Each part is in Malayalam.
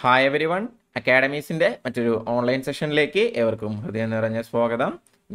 ഹായ് എവരി വൺ അക്കാഡമീസിൻ്റെ മറ്റൊരു ഓൺലൈൻ സെഷനിലേക്ക് ഏവർക്കും ഹൃദയം നിറഞ്ഞ സ്വാഗതം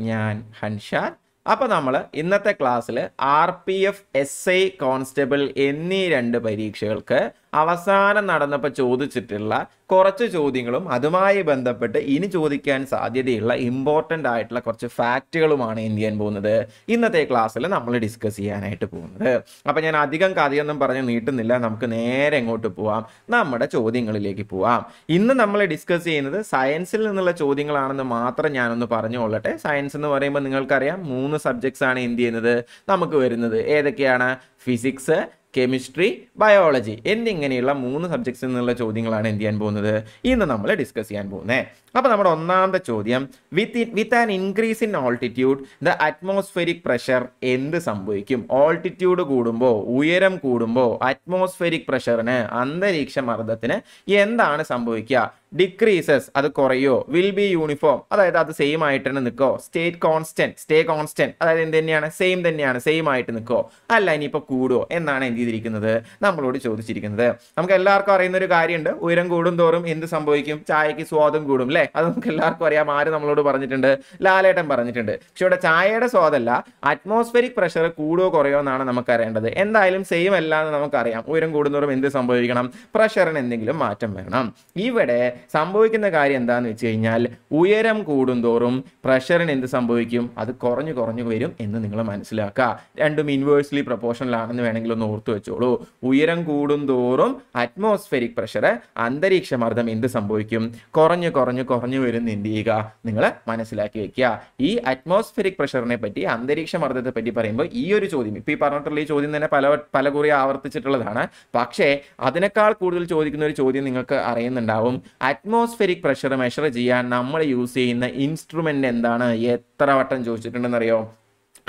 ഞാൻ ഹൻഷാൻ അപ്പോൾ നമ്മൾ ഇന്നത്തെ ക്ലാസ്സിൽ R P F S I constable എന്നീ രണ്ട് പരീക്ഷകൾക്ക് അവസാനം നടന്നപ്പോൾ ചോദിച്ചിട്ടുള്ള കുറച്ച് ചോദ്യങ്ങളും അതുമായി ബന്ധപ്പെട്ട് ഇനി ചോദിക്കാൻ സാധ്യതയുള്ള ഇമ്പോർട്ടൻ്റ് ആയിട്ടുള്ള കുറച്ച് ഫാക്റ്റുകളുമാണ് എന്ത് ചെയ്യാൻ പോകുന്നത് ഇന്നത്തെ ക്ലാസ്സിൽ നമ്മൾ ഡിസ്കസ് ചെയ്യാനായിട്ട് പോകുന്നത് അപ്പം ഞാൻ അധികം കഥയൊന്നും പറഞ്ഞ് നീട്ടുന്നില്ല നമുക്ക് നേരെ എങ്ങോട്ട് പോവാം നമ്മുടെ ചോദ്യങ്ങളിലേക്ക് പോവാം ഇന്ന് നമ്മൾ ഡിസ്കസ് ചെയ്യുന്നത് സയൻസിൽ നിന്നുള്ള ചോദ്യങ്ങളാണെന്ന് മാത്രം ഞാനൊന്ന് പറഞ്ഞു കൊള്ളട്ടെ സയൻസ് എന്ന് പറയുമ്പോൾ നിങ്ങൾക്കറിയാം മൂന്ന് സബ്ജക്ട്സ് ആണ് എന്ത് ചെയ്യുന്നത് നമുക്ക് വരുന്നത് ഏതൊക്കെയാണ് ഫിസിക്സ് കെമിസ്ട്രി ബയോളജി എന്നിങ്ങനെയുള്ള മൂന്ന് സബ്ജക്ട്സിൽ നിന്നുള്ള ചോദ്യങ്ങളാണ് എന്ത് ചെയ്യാൻ പോകുന്നത് ഇന്ന് നമ്മൾ ഡിസ്കസ് ചെയ്യാൻ പോകുന്നത് അപ്പോൾ നമ്മുടെ ഒന്നാമത്തെ ചോദ്യം with with an increase in altitude the atmospheric pressure എന്ത് സംഭവിക്കും ഓൾട്ടിറ്റ്യൂഡ് കൂടുമ്പോൾ ഉയരം കൂടുമ്പോൾ അറ്റ്മോസ്ഫെരിക് പ്രഷറിന് അന്തരീക്ഷ മർദ്ദത്തിന് എന്താണ് സംഭവിക്കുക ഡിക്രീസസ് അത് കുറയോ വിൽ ബി യൂണിഫോം അതായത് അത് സെയിം ആയിട്ട് തന്നെ നിൽക്കോ സ്റ്റേറ്റ് കോൺസ്റ്റന്റ് സ്റ്റേ കോൺസ്റ്റന്റ് അതായത് എന്ത് തന്നെയാണ് സെയിം തന്നെയാണ് സെയിം ആയിട്ട് നിൽക്കോ അല്ല ഇനിയിപ്പോൾ കൂടുമോ എന്നാണ് എന്ത് ചെയ്തിരിക്കുന്നത് നമ്മളോട് ചോദിച്ചിരിക്കുന്നത് നമുക്ക് എല്ലാവർക്കും അറിയുന്ന ഒരു കാര്യമുണ്ട് ഉയരം കൂടും തോറും എന്ത് സംഭവിക്കും ചായക്ക് സ്വാദം കൂടും അല്ലെ അല്ലേ അത് നമുക്ക് എല്ലാവർക്കും അറിയാം ആര് നമ്മളോട് പറഞ്ഞിട്ടുണ്ട് ലാലേട്ടൻ പറഞ്ഞിട്ടുണ്ട് പക്ഷെ ഇവിടെ ചായയുടെ സ്വാദല്ല അറ്റ്മോസ്ഫിയറിക് പ്രഷർ കൂടുകയോ കുറയോ എന്നാണ് നമുക്കറിയേണ്ടത് എന്തായാലും സെയിം അല്ല എന്ന് നമുക്കറിയാം ഉയരം കൂടുന്നവരും എന്ത് സംഭവിക്കണം പ്രഷറിന് എന്തെങ്കിലും മാറ്റം വരണം ഇവിടെ സംഭവിക്കുന്ന കാര്യം എന്താണെന്ന് വെച്ച് കഴിഞ്ഞാൽ ഉയരം കൂടുന്തോറും പ്രഷറിന് എന്ത് സംഭവിക്കും അത് കുറഞ്ഞു കുറഞ്ഞു വരും എന്ന് നിങ്ങൾ മനസ്സിലാക്കുക രണ്ടും ഇൻവേഴ്സ്ലി പ്രപ്പോർഷണൽ ആണെന്ന് വേണമെങ്കിൽ ഒന്ന് ഓർത്തു വെച്ചോളൂ ഉയരം കൂടുന്തോറും അറ്റ്മോസ്ഫിയറിക് പ്രഷർ അന്തരീക്ഷമർദ്ദം എന്ത് സംഭവിക്കും കുറഞ്ഞു കുറഞ്ഞു കുറഞ്ഞു വരുന്ന എന്ത് ചെയ്യുക നിങ്ങൾ മനസ്സിലാക്കി വെക്കുക ഈ അറ്റ്മോസ്ഫിയറിക് പ്രഷറിനെ പറ്റി അന്തരീക്ഷ മർദ്ദത്തെ പറ്റി പറയുമ്പോൾ ഈ ഒരു ചോദ്യം ഇപ്പോൾ ഈ പറഞ്ഞിട്ടുള്ള ഈ ചോദ്യം തന്നെ പല പല കുറി ആവർത്തിച്ചിട്ടുള്ളതാണ് പക്ഷേ അതിനേക്കാൾ കൂടുതൽ ചോദിക്കുന്ന ഒരു ചോദ്യം നിങ്ങൾക്ക് അറിയുന്നുണ്ടാവും അറ്റ്മോസ്ഫിയറിക് പ്രഷർ മെഷർ ചെയ്യാൻ നമ്മൾ യൂസ് ചെയ്യുന്ന ഇൻസ്ട്രുമെൻ്റ് എന്താണ് എത്ര വട്ടം ചോദിച്ചിട്ടുണ്ടെന്നറിയോ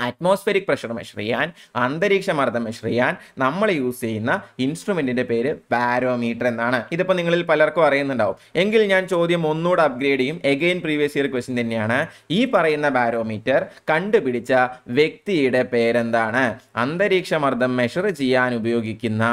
അറ്റ്മോസ്ഫിയറിക് പ്രഷർ മെഷർ ചെയ്യാൻ അന്തരീക്ഷ മർദ്ദം മെഷർ ചെയ്യാൻ നമ്മൾ യൂസ് ചെയ്യുന്ന ഇൻസ്ട്രുമെൻറ്റിൻ്റെ പേര് ബാരോമീറ്റർ എന്നാണ് ഇതിപ്പോൾ നിങ്ങളിൽ പലർക്കും അറിയുന്നുണ്ടാവും എങ്കിൽ ഞാൻ ചോദ്യം ഒന്നുകൂടെ അപ്ഗ്രേഡ് ചെയ്യും എഗെയിൻ പ്രീവിയസ് ഇയർ ക്വസ്റ്റ്യൻ തന്നെയാണ് ഈ പറയുന്ന ബാരോമീറ്റർ കണ്ടുപിടിച്ച വ്യക്തിയുടെ പേരെന്താണ് അന്തരീക്ഷ മർദ്ദം മെഷർ ചെയ്യാൻ ഉപയോഗിക്കുന്ന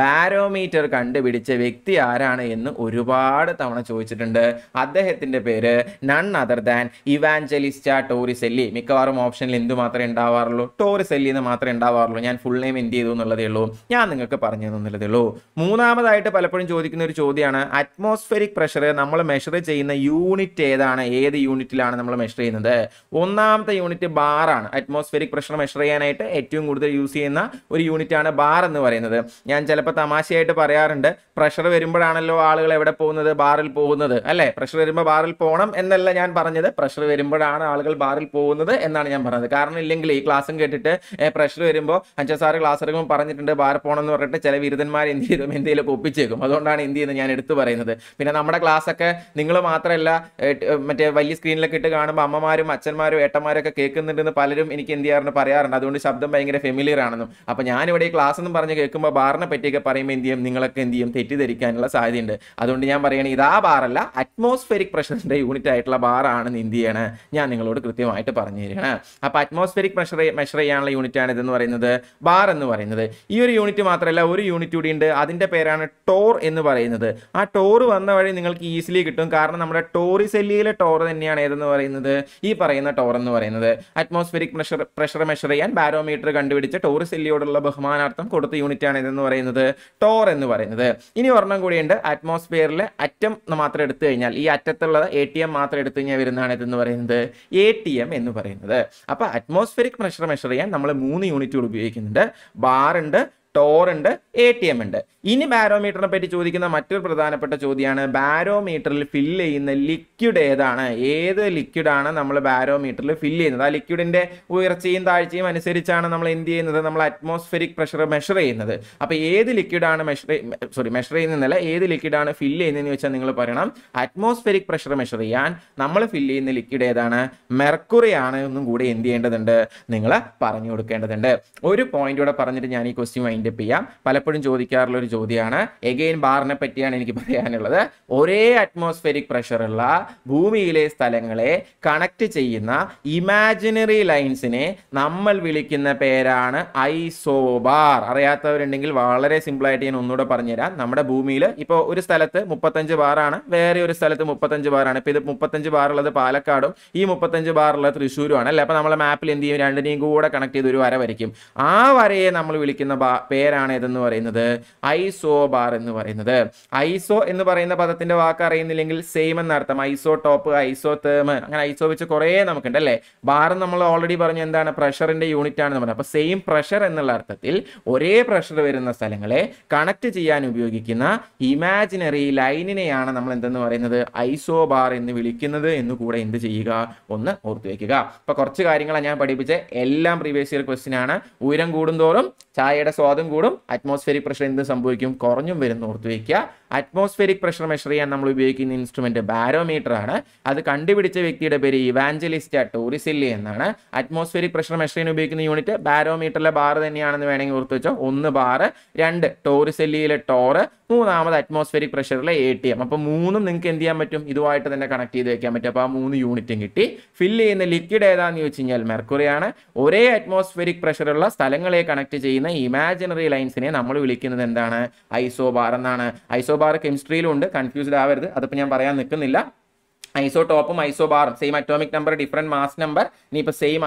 ബാരോമീറ്റർ കണ്ടുപിടിച്ച വ്യക്തി ആരാണ് എന്ന് ഒരുപാട് തവണ ചോദിച്ചിട്ടുണ്ട് അദ്ദേഹത്തിൻ്റെ പേര് none other than Evangelista Torricelli മിക്കവാറും ഓപ്ഷനിൽ എന്തുമാത്രമേ മാത്രമേ ഉണ്ടാവാറുള്ളൂ ടോറി സെല്ലിൽ നിന്ന് മാത്രമേ ഉണ്ടാവാറുള്ളൂ ഞാൻ ഫുൾ നെയിം എൻഡ് ചെയ്തു എന്നുള്ളതേ ഉള്ളൂ ഞാൻ നിങ്ങൾക്ക് പറഞ്ഞു തന്നുള്ളതേ ഉള്ളൂ മൂന്നാമതായിട്ട് പലപ്പോഴും ചോദിക്കുന്ന ഒരു ചോദ്യമാണ് അറ്റ്മോസ്ഫിയറിക് പ്രഷർ നമ്മൾ മെഷർ ചെയ്യുന്ന യൂണിറ്റ് ഏതാണ് ഏത് യൂണിറ്റിലാണ് നമ്മൾ മെഷർ ചെയ്യുന്നത് ഒന്നാമത്തെ യൂണിറ്റ് ബാറാണ് അറ്റ്മോസ്ഫിയറിക് പ്രഷർ മെഷർ ചെയ്യാനായിട്ട് ഏറ്റവും കൂടുതൽ യൂസ് ചെയ്യുന്ന ഒരു യൂണിറ്റാണ് ബാർ എന്ന് പറയുന്നത് ഞാൻ ചിലപ്പോൾ തമാശയായിട്ട് പറയാറുണ്ട് പ്രഷർ വരുമ്പോഴാണല്ലോ ആളുകൾ എവിടെ പോകുന്നത് ബാറിൽ പോകുന്നത് അല്ലേ പ്രഷർ വരുമ്പോൾ ബാറിൽ പോകണം എന്നല്ല ഞാൻ പറഞ്ഞത് പ്രഷർ വരുമ്പോഴാണ് ആളുകൾ ബാറിൽ പോകുന്നത് എന്നാണ് ഞാൻ പറഞ്ഞത് കാരണം ആർക്കെങ്കിലും ഈ ക്ലാസ്സും കേട്ടിട്ട് പ്രഷർ വരുമ്പോൾ അഞ്ചോ സാറ് ക്ലാസ് എടുക്കുമ്പോൾ പറഞ്ഞിട്ടുണ്ട് ബാർ പോകണമെന്ന് പറഞ്ഞിട്ട് ചില ബിരുദന്മാർ എന്ത് ചെയ്തും എന്തെങ്കിലുമൊക്കെ ഒപ്പിച്ചേക്കും അതുകൊണ്ടാണ് എന്ത് ചെയ്യുന്നത് ഞാൻ എടുത്തു പറയുന്നത് പിന്നെ നമ്മുടെ ക്ലാസ്സൊക്കെ നിങ്ങൾ മാത്രമല്ല മറ്റേ വലിയ സ്ക്രീനിലൊക്കെ ഇട്ട് കാണുമ്പോൾ അമ്മമാരും അച്ഛന്മാരും ഏട്ടന്മാരൊക്കെ കേൾക്കുന്നുണ്ടെന്ന് പലരും എനിക്ക് എന്ത് ചെയ്യാറുണ്ട് പറയാറുണ്ട് അതുകൊണ്ട് ശബ്ദം ഭയങ്കര ഫെമിലിയർ ആണെന്നും അപ്പോൾ ഞാനിവിടെ ഈ ക്ലാസ് എന്നും പറഞ്ഞ് കേൾക്കുമ്പോൾ ബാറിനെ പറ്റിയൊക്കെ പറയുമ്പോൾ എന്ത് ചെയ്യും നിങ്ങളൊക്കെ എന്ത് ചെയ്യും തെറ്റിദ്ധരിക്കാനുള്ള സാധ്യതയുണ്ട് അതുകൊണ്ട് ഞാൻ പറയണേ ഇതാ ബാറല്ല അറ്റ്മോസ്ഫെരിക് പ്രഷറിൻ്റെ യൂണിറ്റ് ആയിട്ടുള്ള ബാറാണെന്ന് എന്ത് ചെയ്യണേ ഞാൻ നിങ്ങളോട് കൃത്യമായിട്ട് പറഞ്ഞു തരികയാണ് അപ്പോൾ അറ്റ്മോസ്ഫെരിക് സ്റ്റേറ്റിക് പ്രഷർ മെഷർ ചെയ്യാനുള്ള യൂണിറ്റാണ് ഇതെന്ന് പറയുന്നത് ബാർ എന്ന് പറയുന്നത് ഈ ഒരു യൂണിറ്റ് മാത്രമല്ല ഒരു യൂണിറ്റ് കൂടി ഉണ്ട് അതിൻ്റെ പേരാണ് ടോർ എന്ന് പറയുന്നത് ആ ടോർ വന്ന വഴി നിങ്ങൾക്ക് ഈസിലി കിട്ടും കാരണം നമ്മുടെ ടോറി സെല്ലിയിലെ ടോർ തന്നെയാണ് ഏതെന്ന് പറയുന്നത് ഈ പറയുന്ന ടോർ എന്ന് പറയുന്നത് അറ്റ്മോസ്ഫിയറിക് പ്രഷർ പ്രഷർ മെഷർ ചെയ്യാൻ ബാരോമീറ്റർ കണ്ടുപിടിച്ച് സെല്ലിയോടുള്ള ബഹുമാനാർത്ഥം കൊടുത്ത യൂണിറ്റാണ് ഇതെന്ന് പറയുന്നത് ടോർ എന്ന് പറയുന്നത് ഇനി ഒരെണ്ണം കൂടിയുണ്ട് അറ്റ്മോസ്ഫിയറിലെ അറ്റം മാത്രം എടുത്തു കഴിഞ്ഞാൽ ഈ അറ്റത്തുള്ളത് എ ടി എം മാത്രം എടുത്തു കഴിഞ്ഞാൽ വരുന്നതാണ് ഇതെന്ന് പറയുന്നത് എ ടി എം എന്ന് പറയുന്നത് അപ്പോൾ അറ്റ്മോസ്ഫിയർ അത്മോസ്ഫെറിക് പ്രഷർ മെഷർ ചെയ്യാൻ നമ്മൾ മൂന്ന് യൂണിറ്റുകൾ ഉപയോഗിക്കുന്നുണ്ട് ബാറുണ്ട് ടോർ ഉണ്ട് എ ടി എം ഉണ്ട് ഇനി ബാരോമീറ്ററിനെ പറ്റി ചോദിക്കുന്ന മറ്റൊരു പ്രധാനപ്പെട്ട ചോദ്യമാണ് ബാരോമീറ്ററിൽ ഫില്ല് ചെയ്യുന്ന ലിക്വിഡ് ഏതാണ് ഏത് ലിക്വിഡാണ് നമ്മൾ ബാരോമീറ്ററിൽ ഫില്ല് ചെയ്യുന്നത് ആ ലിക്വിഡിന്റെ ഉയർച്ചയും താഴ്ചയും അനുസരിച്ചാണ് നമ്മൾ എന്ത് ചെയ്യുന്നത് നമ്മൾ അറ്റ്മോസ്ഫിയറിക് പ്രഷർ മെഷർ ചെയ്യുന്നത് അപ്പോൾ ഏത് ലിക്വിഡാണ് മെഷർ സോറി മെഷർ ചെയ്യുന്നതല്ല ഏത് ലിക്വിഡാണ് ഫില്ല് ചെയ്യുന്നതെന്ന് വെച്ചാൽ നിങ്ങൾ പറയണം അറ്റ്മോസ്ഫിയറിക് പ്രഷർ മെഷർ ചെയ്യാൻ നമ്മൾ ഫില്ല് ചെയ്യുന്ന ലിക്വിഡ് ഏതാണ് മെർക്കുറി ആണ് എന്നും കൂടി എന്ത് ചെയ്യേണ്ടതുണ്ട് നിങ്ങൾ പറഞ്ഞു കൊടുക്കേണ്ടതുണ്ട് ഒരു പോയിന്റ് കൂടെ പറഞ്ഞിട്ട് ഞാൻ ഈ ക്വസ്റ്റ്യൻ വൈൻഡപ്പ് ചെയ്യാം പലപ്പോഴും ചോദിക്കാറുള്ള ഒരു ചോദ്യമാണ് എഗെയിൻ ബാറിനെ പറ്റിയാണ് എനിക്ക് പറയാനുള്ളത് ഒരേ അറ്റ്മോസ്ഫിയറിക് പ്രഷറുള്ള ഭൂമിയിലെ സ്ഥലങ്ങളെ കണക്ട് ചെയ്യുന്ന ഇമാജിനറി ലൈൻസിനെ നമ്മൾ വിളിക്കുന്ന പേരാണ് ഐസോബാർ അറിയാത്തവരുണ്ടെങ്കിൽ വളരെ സിമ്പിളായിട്ട് ഞാൻ ഒന്നുകൂടെ പറഞ്ഞുതരാം നമ്മുടെ ഭൂമിയിൽ ഇപ്പോൾ ഒരു സ്ഥലത്ത് മുപ്പത്തഞ്ച് ബാറാണ് വേറെ ഒരു സ്ഥലത്ത് മുപ്പത്തഞ്ച് ബാറാണ് ഇപ്പം ഇത് മുപ്പത്തഞ്ച് ബാറുള്ളത് പാലക്കാടും ഈ മുപ്പത്തഞ്ച് ബാറുള്ളത് തൃശ്ശൂരും ആണ് അല്ലേ അപ്പം നമ്മളെ മാപ്പിൽ എന്ത് ചെയ്യും രണ്ടിനെയും കൂടെ കണക്ട് ചെയ്ത് ഒരു വര വരയ്ക്കും ആ വരയെ നമ്മൾ വിളിക്കുന്ന പേരാണ് ഇതെന്ന് പറയുന്നത് ഐസോ ബാർ എന്ന് പറയുന്നത് ഐസോ എന്ന് പറയുന്ന പദത്തിന്റെ വാക്ക് അറിയുന്നില്ലെങ്കിൽ സെയിം എന്നർത്ഥം ഐസോ ടോപ്പ് ഐസോ തേമ് അങ്ങനെ ഐസോ വെച്ച് കുറേ നമുക്കുണ്ട് അല്ലേ ബാർ നമ്മൾ ഓൾറെഡി പറഞ്ഞു എന്താണ് പ്രഷറിന്റെ യൂണിറ്റ് ആണ് പറഞ്ഞത് അപ്പോൾ സെയിം പ്രഷർ എന്നുള്ള അർത്ഥത്തിൽ ഒരേ പ്രഷർ വരുന്ന സ്ഥലങ്ങളെ കണക്ട് ചെയ്യാൻ ഉപയോഗിക്കുന്ന ഇമാജിനറി ലൈനിനെയാണ് നമ്മൾ എന്തെന്ന് പറയുന്നത് ഐസോ ബാർ എന്ന് വിളിക്കുന്നത് എന്ന് കൂടെ എന്ത് ചെയ്യുക ഒന്ന് ഓർത്തു വെക്കുക അപ്പോൾ കുറച്ച് കാര്യങ്ങളാണ് ഞാൻ പഠിപ്പിച്ച എല്ലാം പ്രീവിയസ് ഇയർ ക്വസ്റ്റിനാണ് ആണ് ഉയരം കൂടുന്തോറും ചായയുടെ സ്വാദ് അതും കൂടും അറ്റ്മോസ്ഫിയറിക് പ്രഷർ എന്ത് സംഭവിക്കും കുറഞ്ഞും വരും ഓർത്ത് വയ്ക്കുക അറ്റ്മോസ്ഫിയറിക് പ്രഷർ മെഷർ ചെയ്യാൻ നമ്മൾ ഉപയോഗിക്കുന്ന ഇൻസ്ട്രുമെൻറ്റ് ബാരോമീറ്റർ ആണ് അത് കണ്ടുപിടിച്ച വ്യക്തിയുടെ പേര് ഇവാഞ്ചലിസ്റ്റ ടൂറിസില്ലി എന്നാണ് അറ്റ്മോസ്ഫിയറിക് പ്രഷർ മെഷർ ചെയ്യാൻ ഉപയോഗിക്കുന്ന യൂണിറ്റ് ബാരോമീറ്ററിലെ ബാർ തന്നെയാണെന്ന് വേണമെങ്കിൽ ഓർത്ത് വെച്ചോ ഒന്ന് ബാർ രണ്ട് ടോറിസെല്ലിയിലെ ടോറ് മൂന്നാമത് അറ്റ്മോസ്ഫിയറിക് പ്രഷറിലെ എ ടി എം അപ്പോൾ മൂന്നും നിങ്ങൾക്ക് എന്ത് ചെയ്യാൻ പറ്റും ഇതുമായിട്ട് തന്നെ കണക്ട് ചെയ്ത് വെക്കാൻ പറ്റും അപ്പോൾ ആ മൂന്ന് യൂണിറ്റും കിട്ടി ഫില്ല് ചെയ്യുന്ന ലിക്വിഡ് ഏതാന്ന് ചോദിച്ചു കഴിഞ്ഞാൽ മെർക്കുറിയാണ് ഒരേ അറ്റ്മോസ്ഫിയറിക് പ്രഷറുള്ള സ്ഥലങ്ങളെ കണക്ട് ചെയ്യുന്ന ഇമാജിനറി ലൈൻസിനെ നമ്മൾ വിളിക്കുന്നത് എന്താണ് ഐസോബാർ എന്നാണ് ഐസോബാർ ഐസോബാർ കെമിസ്ട്രിയിലും ഉണ്ട് കൺഫ്യൂസ്ഡ് ആവരുത് അതിപ്പോൾ ഞാൻ പറയാൻ നിൽക്കുന്നില്ല ഐസോടോപ്പും ഐസോബാറും same atomic number different mass number ഇനിയിപ്പോൾ സെയിം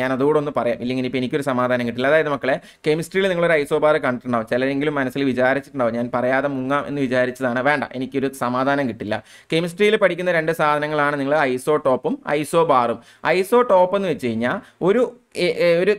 ഞാൻ അതുകൂടെ ഒന്ന് പറയാം ഇല്ലെങ്കിൽ ഇപ്പോൾ എനിക്കൊരു സമാധാനം കിട്ടില്ല അതായത് മക്കളെ കെമിസ്ട്രിയിൽ നിങ്ങളൊരു ഐസോബാർ കണ്ടിട്ടുണ്ടാവും ചിലരെങ്കിലും മനസ്സിൽ വിചാരിച്ചിട്ടുണ്ടാവും ഞാൻ പറയാതെ മുങ്ങാം എന്ന് വിചാരിച്ചതാണ് വേണ്ട എനിക്കൊരു സമാധാനം കിട്ടില്ല കെമിസ്ട്രിയിൽ പഠിക്കുന്ന രണ്ട് സാധനങ്ങളാണ് നിങ്ങൾ ഐസോടോപ്പും ഐസോബാറും ഐസോടോപ്പ് എന്ന് വെച്ച് കഴിഞ്ഞാൽ ഒരു ഒരു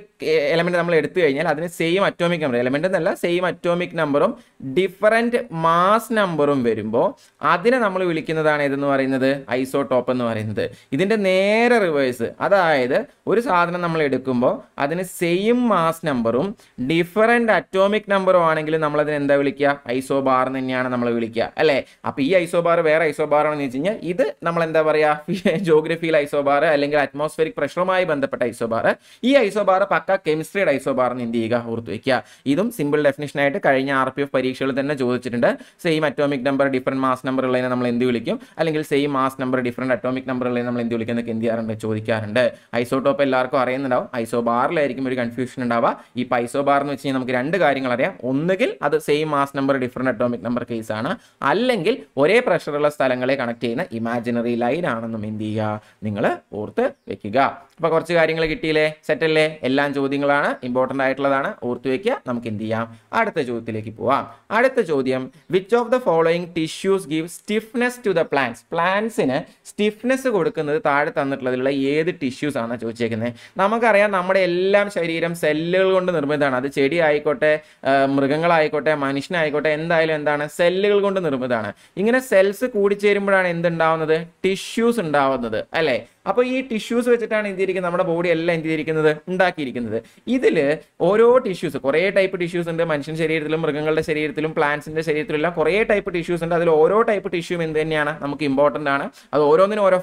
എലമെൻറ്റ് നമ്മൾ എടുത്തു കഴിഞ്ഞാൽ അതിന് സെയിം അറ്റോമിക് നമ്പർ എലമെൻ്റ് എന്നല്ല സെയിം അറ്റോമിക് നമ്പറും ഡിഫറൻറ്റ് മാസ് നമ്പറും വരുമ്പോൾ അതിനെ നമ്മൾ വിളിക്കുന്നതാണ് ഏതെന്ന് പറയുന്നത് ഐസോടോപ്പ് എന്ന് പറയുന്നത് ഇതിൻ്റെ നേരെ റിവേഴ്സ് അതായത് ഒരു സാധനം നമ്മൾ എടുക്കുമ്പോൾ അതിന് സെയിം മാസ് നമ്പറും ഡിഫറൻറ്റ് അറ്റോമിക് നമ്പറും ആണെങ്കിൽ നമ്മളതിന് എന്താ വിളിക്കുക ഐസോബാർ എന്ന് തന്നെയാണ് നമ്മൾ വിളിക്കുക അല്ലേ അപ്പോൾ ഈ ഐസോബാർ വേറെ ഐസോബാർ ആണെന്ന് വെച്ച് കഴിഞ്ഞാൽ ഇത് നമ്മൾ എന്താ പറയുക ജോഗ്രഫിയിൽ ഐസോബാർ അല്ലെങ്കിൽ അറ്റ്മോസ്ഫിയറിക് പ്രഷറുമായി ബന്ധപ്പെട്ട ഐസോബാർ ഈ ഐസോബാർ പക്ക കെമിസ്ട്രിയുടെ ഐസോബാർ എന്ന് എന്ത് ചെയ്യുക ഓർത്ത് വയ്ക്കുക ഇതും സിമ്പിൾ ഡെഫിനേഷനായിട്ട് കഴിഞ്ഞ ആർ പി എഫ് പരീക്ഷകളിൽ തന്നെ ചോദിച്ചിട്ടുണ്ട് same atomic number different mass number ഉള്ളതിനെ നമ്മൾ എന്ത് വിളിക്കും അല്ലെങ്കിൽ same mass number different atomic number ഉള്ളതിനെ നമ്മൾ എന്ത് വിളിക്കുന്നതൊക്കെ എന്ത് ചെയ്യാറുണ്ട് ചോദിക്കാറുണ്ട് ഐസോട്ടോ ഇപ്പോൾ എല്ലാവർക്കും അറിയുന്നുണ്ടാവും ബാറിലായിരിക്കും ഒരു കൺഫ്യൂഷൻ ഉണ്ടാവുക ഈ ബാർ എന്ന് വെച്ച് കഴിഞ്ഞാൽ നമുക്ക് രണ്ട് കാര്യങ്ങൾ അറിയാം ഒന്നുകിൽ അത് same mass number different atomic number കേസാണ് അല്ലെങ്കിൽ ഒരേ പ്രഷറുള്ള സ്ഥലങ്ങളെ കണക്ട് ചെയ്യുന്ന ഇമാജിനറി ലൈൻ ആണെന്നും എന്ത് ചെയ്യുക നിങ്ങൾ ഓർത്ത് വെക്കുക അപ്പോൾ കുറച്ച് കാര്യങ്ങൾ കിട്ടിയില്ലേ സെറ്റല്ലേ എല്ലാം ചോദ്യങ്ങളാണ് ഇമ്പോർട്ടൻ്റ് ആയിട്ടുള്ളതാണ് ഓർത്തു വയ്ക്കുക നമുക്ക് എന്ത് ചെയ്യാം അടുത്ത ചോദ്യത്തിലേക്ക് പോവാം അടുത്ത ചോദ്യം which of the following tissues give stiffness to the plants പ്ലാന്റ്സിന് സ്റ്റിഫ്നെസ് കൊടുക്കുന്നത് താഴെ തന്നിട്ടുള്ളതിലുള്ള ഏത് ടിഷ്യൂസ് ആണ് ചോദിച്ചേക്കുന്നത് നമുക്കറിയാം നമ്മുടെ എല്ലാം ശരീരം സെല്ലുകൾ കൊണ്ട് നിർമ്മിതമാണ് അത് ചെടി ആയിക്കോട്ടെ മൃഗങ്ങളായിക്കോട്ടെ മനുഷ്യനായിക്കോട്ടെ എന്തായാലും എന്താണ് സെല്ലുകൾ കൊണ്ട് നിർമ്മിതമാണ് ഇങ്ങനെ സെൽസ് കൂടിച്ചേരുമ്പോഴാണ് എന്തുണ്ടാവുന്നത് ടിഷ്യൂസ് ഉണ്ടാവുന്നത് അല്ലേ അപ്പോൾ ഈ ടിഷ്യൂസ് വെച്ചിട്ടാണ് എന്ത് ചെയ്തിരിക്കുന്നത് നമ്മുടെ ബോഡി എല്ലാം എന്ത് ചെയ്തിരിക്കുന്നത് ഉണ്ടാക്കിയിരിക്കുന്നത് ഇതിൽ ഓരോ ടിഷ്യൂസ് കുറേ ടൈപ്പ് ടിഷ്യൂസ് ഉണ്ട് മനുഷ്യൻ ശരീരത്തിലും മൃഗങ്ങളുടെ ശരീരത്തിലും പ്ലാന്റ്സിന്റെ ശരീരത്തിലും എല്ലാം കുറേ ടൈപ്പ് ടിഷ്യൂസ് ഉണ്ട് അതിൽ ഓരോ ടൈപ്പ് ടിഷ്യൂം എന്ത് തന്നെയാണ് നമുക്ക് ഇമ്പോർട്ടന്റ് ആണ് അത് ഓരോന്നിനും ഓരോ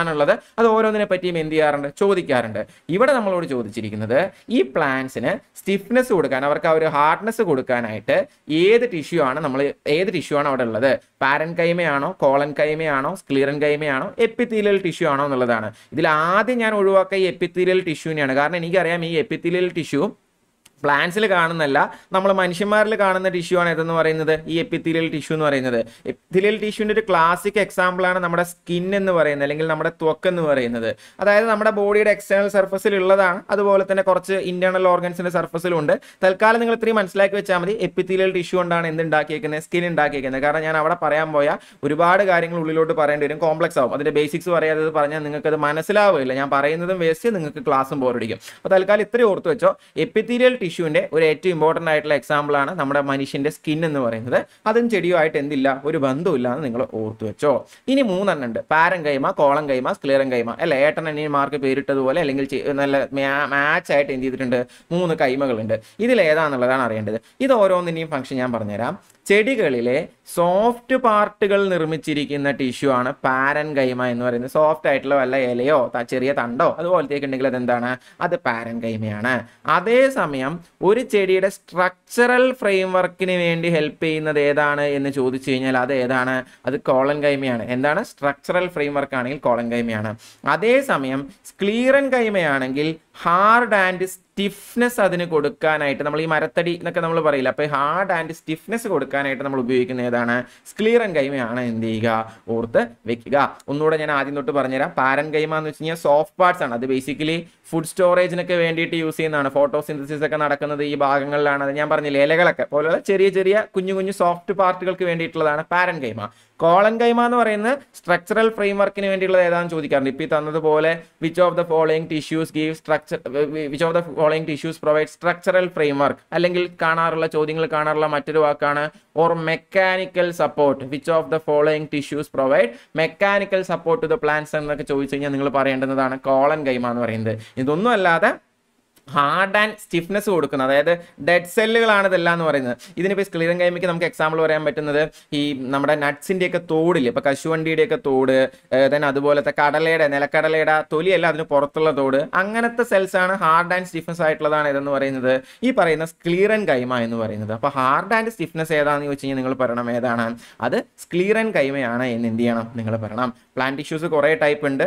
ആണുള്ളത് അത് ഓരോന്നിനെ പറ്റിയും എന്ത് ചെയ്യാറുണ്ട് ചോദിക്കാറുണ്ട് ഇവിടെ നമ്മളോട് ചോദിച്ചിരിക്കുന്നത് ഈ പ്ലാന്റ്സിന് സ്റ്റിഫ്നെസ് കൊടുക്കാൻ അവർക്ക് ആ ഒരു ഹാർഡ്നെസ് കൊടുക്കാനായിട്ട് ഏത് ടിഷ്യൂ ആണ് നമ്മൾ ഏത് ടിഷ്യൂ ആണ് അവിടെ ഉള്ളത് പാരൻ കൈമയാണോ കോളൻ കൈമയാണോ സ്ക്ലിയറൻ കൈമയാണോ എപ്പിത്തീലിയൽ ടിഷ്യൂ ആണോ എന്നുള്ളതാണ് ഇതിൽ ആദ്യം ഞാൻ ഒഴിവാക്കുക ഈ എപ്പിത്തീലിയൽ ടിഷ്യൂവിനെയാണ് കാരണം എനിക്കറിയാം ഈ എപ്പിത്തീലിയൽ ടിഷ്യൂവും പ്ലാന്റ്സിൽ കാണുന്നല്ല നമ്മൾ മനുഷ്യന്മാരിൽ കാണുന്ന ടിഷ്യൂ ആണ് ഏതെന്ന് പറയുന്നത് ഈ എപ്പിത്തിലിയൽ ടിഷ്യൂ എന്ന് പറയുന്നത് എപ്പിത്തിലിയൽ ടിഷ്യൂവിൻ്റെ ഒരു ക്ലാസിക് എക്സാമ്പിളാണ് നമ്മുടെ സ്കിൻ എന്ന് പറയുന്നത് അല്ലെങ്കിൽ നമ്മുടെ ത്വക്ക് എന്ന് പറയുന്നത് അതായത് നമ്മുടെ ബോഡിയുടെ എക്സ്റ്റേണൽ സർഫസിൽ ഉള്ളതാണ് അതുപോലെ തന്നെ കുറച്ച് ഇന്റേണൽ ഓർഗൻസിൻ്റെ സർഫസിലും ഉണ്ട് തൽക്കാലം നിങ്ങൾ ഇത്രയും മനസ്സിലാക്കി വെച്ചാൽ മതി എപ്പിത്തിലിയൽ ടിഷ്യൂ കൊണ്ടാണ് എന്ത് ഉണ്ടാക്കിയേക്കുന്നത് സ്കിൻ ഉണ്ടാക്കിയേക്കുന്നത് കാരണം ഞാൻ അവിടെ പറയാൻ പോയാൽ ഒരുപാട് കാര്യങ്ങൾ ഉള്ളിലോട്ട് പറയേണ്ടി വരും കോംപ്ലക്സ് ആവും അതിൻ്റെ ബേസിക്സ് പറയാതെ പറഞ്ഞാൽ നിങ്ങൾക്കത് മനസ്സിലാവുകയില്ല ഞാൻ പറയുന്നതും വേസ്റ്റ് നിങ്ങൾക്ക് ക്ലാസ്സും ബോർഡിക്കും അപ്പോൾ തൽക്കാലം ഇത്രയും ഓർത്ത് വെച്ചോ എപ്പിത്തീരിയൽ ടിഷ്യൂ ടിഷ്യൂവിൻ്റെ ഒരു ഏറ്റവും ഇമ്പോർട്ടൻ്റ് ആയിട്ടുള്ള എക്സാമ്പിളാണ് നമ്മുടെ മനുഷ്യൻ്റെ സ്കിൻ എന്ന് പറയുന്നത് അതും ചെടിയുമായിട്ട് എന്തില്ല ഒരു ബന്ധമില്ല എന്ന് നിങ്ങൾ ഓർത്തു വെച്ചോ ഇനി മൂന്നെണ്ണം ഉണ്ട് പാരം കൈമ കോളം കൈമ സ്ക്ലിയറം കൈമ അല്ലെ ഏട്ടൻ മാർക്ക് പേരിട്ടതുപോലെ അല്ലെങ്കിൽ നല്ല മാച്ച് ആയിട്ട് എന്ത് ചെയ്തിട്ടുണ്ട് മൂന്ന് കൈമകളുണ്ട് ഇതിൽ ഏതാണെന്നുള്ളതാണ് അറിയേണ്ടത് ഇത് ഓരോന്നിനെയും ഫംഗ്ഷൻ ഞാൻ പറഞ്ഞുതരാം ചെടികളിലെ സോഫ്റ്റ് പാർട്ടുകൾ നിർമ്മിച്ചിരിക്കുന്ന ടിഷ്യൂ ആണ് പാരൻകൈമ എന്ന് പറയുന്നത് സോഫ്റ്റ് ആയിട്ടുള്ള വല്ല ഇലയോ ചെറിയ തണ്ടോ അതുപോലത്തേക്ക് ഉണ്ടെങ്കിൽ അതെന്താണ് അത് പാരൻകൈമയാണ് അതേസമയം ഒരു ചെടിയുടെ സ്ട്രക്ചറൽ ഫ്രെയിംവർക്കിന് വേണ്ടി ഹെൽപ്പ് ചെയ്യുന്നത് ഏതാണ് എന്ന് ചോദിച്ചു കഴിഞ്ഞാൽ അത് ഏതാണ് അത് കോളൻ കൈമയാണ് എന്താണ് സ്ട്രക്ചറൽ ഫ്രെയിംവർക്ക് ആണെങ്കിൽ കോളൻ കൈമയാണ് അതേസമയം സ്ക്ലീറൻ കൈമയാണെങ്കിൽ ഹാർഡ് ആൻഡ് സ്റ്റിഫ്നെസ് അതിന് കൊടുക്കാനായിട്ട് നമ്മൾ ഈ മരത്തടി എന്നൊക്കെ നമ്മൾ പറയില്ല അപ്പോൾ ഹാർഡ് ആൻഡ് സ്റ്റിഫ്നെസ് കൊടുക്കാനായിട്ട് നമ്മൾ ഉപയോഗിക്കുന്ന ഏതാണ് സ്ക്ലീറൻ കൈമയാണ് എന്ത് ചെയ്യുക ഓർത്ത് വെക്കുക ഒന്നുകൂടെ ഞാൻ ആദ്യം തൊട്ട് പറഞ്ഞുതരാം പാരൻ കൈമ എന്ന് വെച്ച് കഴിഞ്ഞാൽ സോഫ്റ്റ് പാർട്സ് ആണ് അത് ബേസിക്കലി ഫുഡ് സ്റ്റോറേജിനൊക്കെ വേണ്ടിയിട്ട് യൂസ് ചെയ്യുന്നതാണ് ഫോട്ടോസിന്തസിസ് ഒക്കെ നടക്കുന്നത് ഈ ഭാഗങ്ങളിലാണ് അത് ഞാൻ പറഞ്ഞില്ല ഇലകളൊക്കെ പോലെയുള്ള ചെറിയ ചെറിയ കുഞ്ഞു കുഞ്ഞു സോഫ്റ്റ് പാർട്ടുകൾക്ക് വേണ്ടിയിട്ടുള്ളതാണ് പാരൻ കോളൻ കൈമ എന്ന് പറയുന്ന സ്ട്രക്ചറൽ ഫ്രെയിം വർക്കിന് വേണ്ടിയിട്ടുള്ള ഏതാണ് ചോദിക്കാറുണ്ട് ഇപ്പോൾ ഈ തന്നതുപോലെ which of the following tissues give structure which of the following tissues provide structural framework അല്ലെങ്കിൽ കാണാറുള്ള ചോദ്യങ്ങൾ കാണാറുള്ള മറ്റൊരു വാക്കാണ് or mechanical support which of the following tissues provide mechanical support to the plants എന്നൊക്കെ ചോദിച്ചു കഴിഞ്ഞാൽ നിങ്ങൾ പറയേണ്ടുന്നതാണ് കോളൻ കൈമ എന്ന് പറയുന്നത് ഇതൊന്നും അല്ലാതെ ഹാർഡ് ആൻഡ് സ്റ്റിഫ്നെസ് കൊടുക്കുന്നത് അതായത് ഡെഡ് സെല്ലുകളാണ് ഇതെല്ലാം എന്ന് പറയുന്നത് ഇതിനിപ്പോൾ സ്ക്ലിയർ കൈമയ്ക്ക് നമുക്ക് എക്സാമ്പിൾ പറയാൻ പറ്റുന്നത് ഈ നമ്മുടെ നട്ട്സിൻ്റെയൊക്കെ തോടില്ലേ ഇപ്പോൾ കശുവണ്ടിയുടെയൊക്കെ തോട് ദെൻ അതുപോലത്തെ കടലയുടെ നിലക്കടലയുടെ തൊലിയല്ല അതിന് പുറത്തുള്ള തോട് അങ്ങനത്തെ സെൽസാണ് ഹാർഡ് ആൻഡ് സ്റ്റിഫ്നെസ് ആയിട്ടുള്ളതാണ് ഇതെന്ന് പറയുന്നത് ഈ പറയുന്ന സ്ക്ലീറൻ കൈമ എന്ന് പറയുന്നത് അപ്പോൾ ഹാർഡ് ആൻഡ് സ്റ്റിഫ്നെസ് ഏതാണെന്ന് ചോദിച്ചു കഴിഞ്ഞാൽ നിങ്ങൾ പറയണം ഏതാണ് അത് സ്ക്ലീറൻ കൈമയാണ് എന്ന് എന്ത് ചെയ്യണം നിങ്ങൾ പറയണം പ്ലാന്റ് ടിഷ്യൂസ് കുറേ ടൈപ്പ് ഉണ്ട്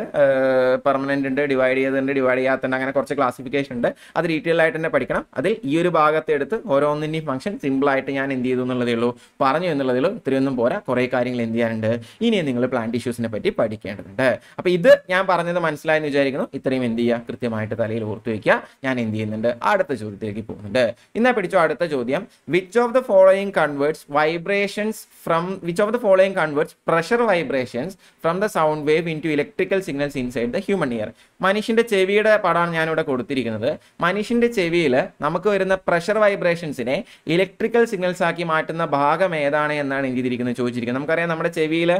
പെർമനന്റ് ഉണ്ട് ഡിവൈഡ് ചെയ്തുണ്ട് ഡിവൈഡ് ചെയ്യാത്തുണ്ട് അങ്ങനെ കുറച്ച് ക്ലാസിഫിക്കേഷൻ ഉണ്ട് അത് ഡീറ്റെയിൽ ആയിട്ട് തന്നെ പഠിക്കണം അതിൽ ഈ ഒരു ഭാഗത്തെ എടുത്ത് ഓരോന്നിൻ്റെയും ഫംഗ്ഷൻ ആയിട്ട് ഞാൻ എന്ത് ചെയ്തു എന്നുള്ളതേ ഉള്ളൂ പറഞ്ഞു എന്നുള്ളതേ ഉള്ളൂ ഇത്രയൊന്നും പോരാ കുറേ കാര്യങ്ങൾ എന്ത് ചെയ്യാനുണ്ട് ഇനി നിങ്ങൾ പ്ലാന്റ് ടിഷ്യൂസിനെ പറ്റി പഠിക്കേണ്ടതുണ്ട് അപ്പോൾ ഇത് ഞാൻ പറഞ്ഞത് മനസ്സിലായെന്ന് വിചാരിക്കുന്നു ഇത്രയും എന്ത് ചെയ്യുക കൃത്യമായിട്ട് തലയിൽ ഓർത്തു വയ്ക്കുക ഞാൻ എന്ത് ചെയ്യുന്നുണ്ട് അടുത്ത ചോദ്യത്തിലേക്ക് പോകുന്നുണ്ട് ഇന്നാ പിടിച്ചോ അടുത്ത ചോദ്യം which of the following converts vibrations from which of the following converts pressure vibrations from the sound wave into electrical signals inside the human ear മനുഷ്യൻ്റെ ചെവിയുടെ പടമാണ് ഞാനിവിടെ കൊടുത്തിരിക്കുന്നത് മനുഷ്യൻ്റെ ചെവിയിൽ നമുക്ക് വരുന്ന പ്രഷർ വൈബ്രേഷൻസിനെ ഇലക്ട്രിക്കൽ സിഗ്നൽസ് ആക്കി മാറ്റുന്ന ഭാഗം ഏതാണ് എന്നാണ് എഴുതിയിരിക്കുന്നത് ചോദിച്ചിരിക്കുന്നത് നമുക്കറിയാം നമ്മുടെ ചെവിയിൽ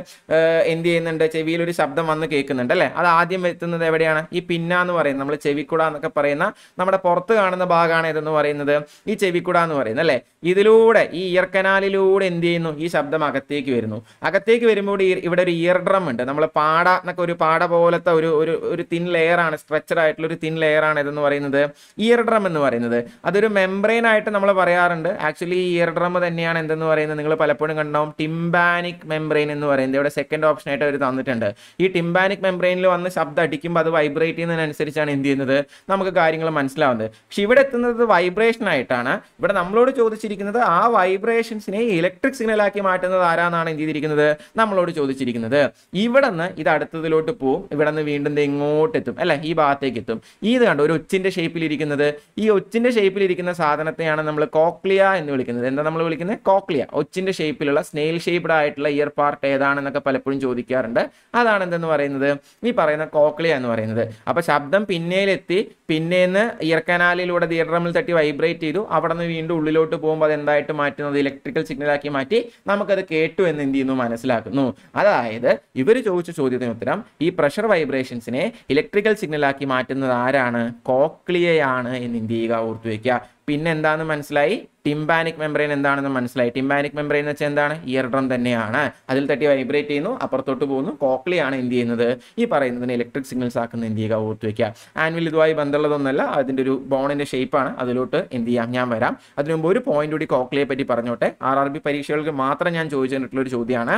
എന്ത് ചെയ്യുന്നുണ്ട് ചെവിയിൽ ഒരു ശബ്ദം വന്ന് കേൾക്കുന്നുണ്ട് അല്ലേ അത് ആദ്യം എത്തുന്നത് എവിടെയാണ് ഈ പിന്ന എന്ന് പറയുന്നത് നമ്മൾ ചെവിക്കുട എന്നൊക്കെ പറയുന്ന നമ്മുടെ പുറത്ത് കാണുന്ന ഭാഗമാണ് ഇതെന്ന് പറയുന്നത് ഈ ചെവിക്കുട എന്ന് പറയുന്നത് അല്ലേ ഇതിലൂടെ ഈ ഇയർ കനാലിലൂടെ എന്ത് ചെയ്യുന്നു ഈ ശബ്ദം അകത്തേക്ക് വരുന്നു അകത്തേക്ക് വരുമ്പോൾ ഇവിടെ ഒരു ഇയർ ഡ്രം ഉണ്ട് നമ്മൾ നമ്മുടെ പാട എന്നൊക്കെ ഒരു പാട പോലത്തെ ഒരു ഒരു ഒരു തിൻ ആണ് സ്ട്രെച്ചഡ് ആയിട്ടുള്ള ഒരു തിൻ ലെയർ ആണ് ഇതെന്ന് പറയുന്നത് ഇയർ ഡ്രം എന്ന് പറയുന്നത് അതൊരു മെംബ്രെയിൻ ആയിട്ട് നമ്മൾ പറയാറുണ്ട് ആക്ച്വലി ഇയർ ഡ്രം തന്നെയാണ് എന്തെന്ന് പറയുന്നത് നിങ്ങൾ പലപ്പോഴും കണ്ടാവും ടിംബാനിക് മെംബ്രെയിൻ എന്ന് പറയുന്നത് ഇവിടെ സെക്കൻഡ് ഓപ്ഷൻ ആയിട്ട് അവർ തന്നിട്ടുണ്ട് ഈ ടിംബാനിക് മെംബ്രെയിനിൽ വന്ന് ശബ്ദം അടിക്കുമ്പോൾ അത് വൈബ്രേറ്റ് ചെയ്യുന്നതിനനുസരിച്ചാണ് എന്ത് ചെയ്യുന്നത് നമുക്ക് കാര്യങ്ങൾ മനസ്സിലാവുന്നത് പക്ഷെ ഇവിടെ എത്തുന്നത് വൈബ്രേഷൻ ആയിട്ടാണ് ഇവിടെ നമ്മളോട് ചോദിച്ചിരിക്കുന്നത് ആ വൈബ്രേഷൻസിനെ ഇലക്ട്രിക് സിഗ്നലാക്കി മാറ്റുന്നത് ആരാന്നാണ് എന്ത് ചെയ്തിരിക്കുന്നത് നമ്മളോട് ചോദിച്ചിരിക്കുന്നത് ഇവിടെ നിന്ന് ഇത് അടുത്തതിലോട്ട് പോവും ഇവിടെ നിന്ന് വീണ്ടും ഇങ്ങോട്ട് എത്തും അല്ലേ ഈ ഭാഗത്തേക്ക് എത്തും ഇത് കണ്ടോ ഒരു ഒച്ചിന്റെ ഷേപ്പിൽ ഇരിക്കുന്നത് ഈ ഒച്ചിന്റെ ഷേപ്പിൽ ഇരിക്കുന്ന സാധനത്തെയാണ് നമ്മൾ കോക്ലിയ എന്ന് വിളിക്കുന്നത് എന്താ നമ്മൾ വിളിക്കുന്നത് കോക്ലിയ ഒച്ചിന്റെ ഷേപ്പിലുള്ള സ്നേൽ ഷേപ്പ്ഡ് ആയിട്ടുള്ള ഇയർ പാർട്ട് ഏതാണെന്നൊക്കെ പലപ്പോഴും ചോദിക്കാറുണ്ട് അതാണ് എന്തെന്ന് പറയുന്നത് ഈ പറയുന്ന കോക്ലിയ എന്ന് പറയുന്നത് അപ്പോൾ ശബ്ദം പിന്നയിലെത്തി പിന്നേന്ന് ഇയർ കനാലിലൂടെ തിയറമിൽ തട്ടി വൈബ്രേറ്റ് ചെയ്തു അവിടെ നിന്ന് വീണ്ടും ഉള്ളിലോട്ട് പോകുമ്പോൾ അത് എന്തായിട്ട് മാറ്റുന്നത് ഇലക്ട്രിക്കൽ സിഗ്നൽ ആക്കി മാറ്റി നമുക്കത് കേട്ടു എന്ന് എന്ത് ചെയ്യുന്നു മനസ്സിലാക്കുന്നു അതായത് ഇവർ ചോദിച്ചു കുറിച്ച് ചോദ്യത്തിന് ഉത്തരം ഈ പ്രഷർ വൈബ്രേഷൻസിനെ ഇലക്ട്രിക്കൽ സിഗ്നലാക്കി മാറ്റുന്നത് ആരാണ് കോക്ലിയയാണ് എന്ന് എന്ത് ചെയ്യുക ഓർത്തു വയ്ക്കുക പിന്നെ എന്താന്ന് മനസ്സിലായി ടിംബാനിക് മെംബ്രെയിൻ എന്താണെന്ന് മനസ്സിലായി ടിംബാനിക് മെംബ്രെയിൻ എന്ന് വെച്ചാൽ എന്താണ് ഇയർ ഡ്രം തന്നെയാണ് അതിൽ തട്ടി വൈബ്രേറ്റ് ചെയ്യുന്നു അപ്പുറത്തോട്ട് പോകുന്നു കോക്ലിയാണ് എന്ത് ചെയ്യുന്നത് ഈ പറയുന്നതിന് ഇലക്ട്രിക് സിഗ്നൽസ് ആക്കുന്ന എന്ത് ചെയ്യുക ഓർത്ത് വയ്ക്കുക ആൻവിൽ ഇതുമായി ബന്ധമുള്ളതൊന്നുമല്ല അതിൻ്റെ ഒരു ബോണിൻ്റെ ഷേപ്പാണ് അതിലോട്ട് എന്ത് ചെയ്യാം ഞാൻ വരാം അതിനുമുമ്പ് ഒരു പോയിന്റ് കൂടി കോക്ലിയെ പറ്റി പറഞ്ഞോട്ടെ ആർ ആർ ബി പരീക്ഷകൾക്ക് മാത്രം ഞാൻ ചോദിച്ചിട്ടുള്ള ഒരു ചോദ്യമാണ്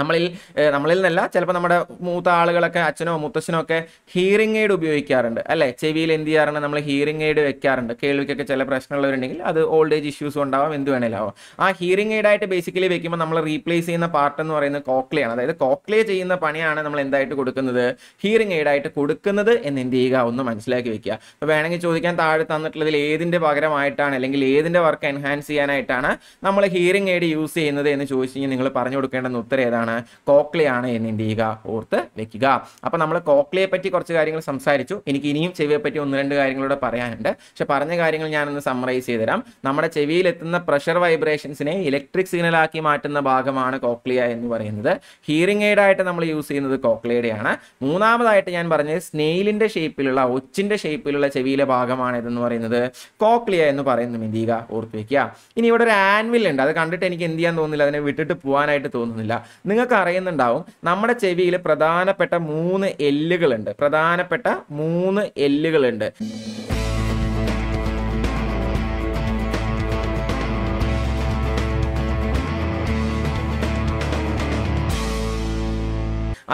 നമ്മളിൽ നമ്മളിൽ നിന്നല്ല ചിലപ്പോൾ നമ്മുടെ മൂത്ത ആളുകളൊക്കെ അച്ഛനോ മുത്തശ്ശനോ ഒക്കെ ഹിയറിംഗ് എയ്ഡ് ഉപയോഗിക്കാറുണ്ട് അല്ലേ ചെവിയിൽ എന്ത് ചെയ്യാറുണ്ട് നമ്മൾ ഹിയറിംഗ് എയ്ഡ് വെക്കാറുണ്ട് കേൾവിക്കൊക്കെ ചില പ്രശ്നമുള്ളവരുണ്ടെങ്കിൽ അത് ഓൾഡ് ഏജ് ഇഷ്യൂസ് ഉണ്ടാവാം എന്ത് വേണേലാവാം ആ ഹിയറിംഗ് എയ്ഡായിട്ട് ബേസിക്കലി വെക്കുമ്പോൾ നമ്മൾ റീപ്ലേസ് ചെയ്യുന്ന പാർട്ട് എന്ന് പറയുന്നത് കോക്ലിയാണ് അതായത് കോക്ലിയ ചെയ്യുന്ന പണിയാണ് നമ്മൾ എന്തായിട്ട് കൊടുക്കുന്നത് ഹിയറിംഗ് എയ്ഡായിട്ട് കൊടുക്കുന്നത് എന്ന് എന്ത് ചെയ്യുക ഒന്ന് മനസ്സിലാക്കി വെക്കുക അപ്പോൾ വേണമെങ്കിൽ ചോദിക്കാൻ താഴെ തന്നിട്ടുള്ളതിൽ ഏതിൻ്റെ പകരമായിട്ടാണ് അല്ലെങ്കിൽ ഏതിൻ്റെ വർക്ക് എൻഹാൻസ് ചെയ്യാനായിട്ടാണ് നമ്മൾ ഹിയറിംഗ് എയ്ഡ് യൂസ് ചെയ്യുന്നത് എന്ന് ചോദിച്ചു കഴിഞ്ഞാൽ നിങ്ങൾ പറഞ്ഞു കൊടുക്കേണ്ടുന്ന ഉത്തരം ഏതാണ് ആണ് കോക്ലിയാണ് എന്ന് എന്ത് ചെയ്യുക ഓർത്ത് വെക്കുക അപ്പോൾ നമ്മൾ കോക്ലിയെ പറ്റി കുറച്ച് കാര്യങ്ങൾ സംസാരിച്ചു എനിക്ക് ഇനിയും ചെവിയെ പറ്റി ഒന്ന് രണ്ട് കാര്യങ്ങളൂടെ പറയാനുണ്ട് പക്ഷെ പറഞ്ഞ കാര്യങ്ങൾ ഞാനൊന്ന് സമ്മറൈസ് ചെയ്ത് തരാം നമ്മുടെ ചെവിയിലെത്തുന്ന പ്രഷർ വൈബ്രേഷൻസിനെ ഇലക്ട്രിക് സിഗ്നൽ ആക്കി മാറ്റുന്ന ഭാഗമാണ് കോക്ലിയ എന്ന് പറയുന്നത് ഹിയറിംഗ് എയ്ഡായിട്ട് നമ്മൾ യൂസ് ചെയ്യുന്നത് കോക്ലിയയുടെയാണ് മൂന്നാമതായിട്ട് ഞാൻ പറഞ്ഞത് സ്നെയിലിൻ്റെ ഷേപ്പിലുള്ള ഒച്ചിൻ്റെ ഷേപ്പിലുള്ള ചെവിയിലെ ഭാഗമാണ് ഇതെന്ന് പറയുന്നത് കോക്ലിയ എന്ന് പറയുന്നത് എന്ത് ചെയ്യുക ഓർത്ത് വെക്കുക ഇനി ഇവിടെ ഒരു ആൻവിൽ ഉണ്ട് അത് കണ്ടിട്ട് എനിക്ക് എന്ത് ചെയ്യാൻ തോന്നുന്നില്ല അതിനെ വിട്ടിട്ട് പോകാനായിട്ട് തോന്നുന്നില്ല നിങ്ങൾക്ക് അറിയുന്നുണ്ടാവും നമ്മുടെ ചെവിയിൽ പ്രധാനപ്പെട്ട മൂന്ന് എല്ലുകളുണ്ട് പ്രധാനപ്പെട്ട മൂന്ന് എല്ലുകളുണ്ട്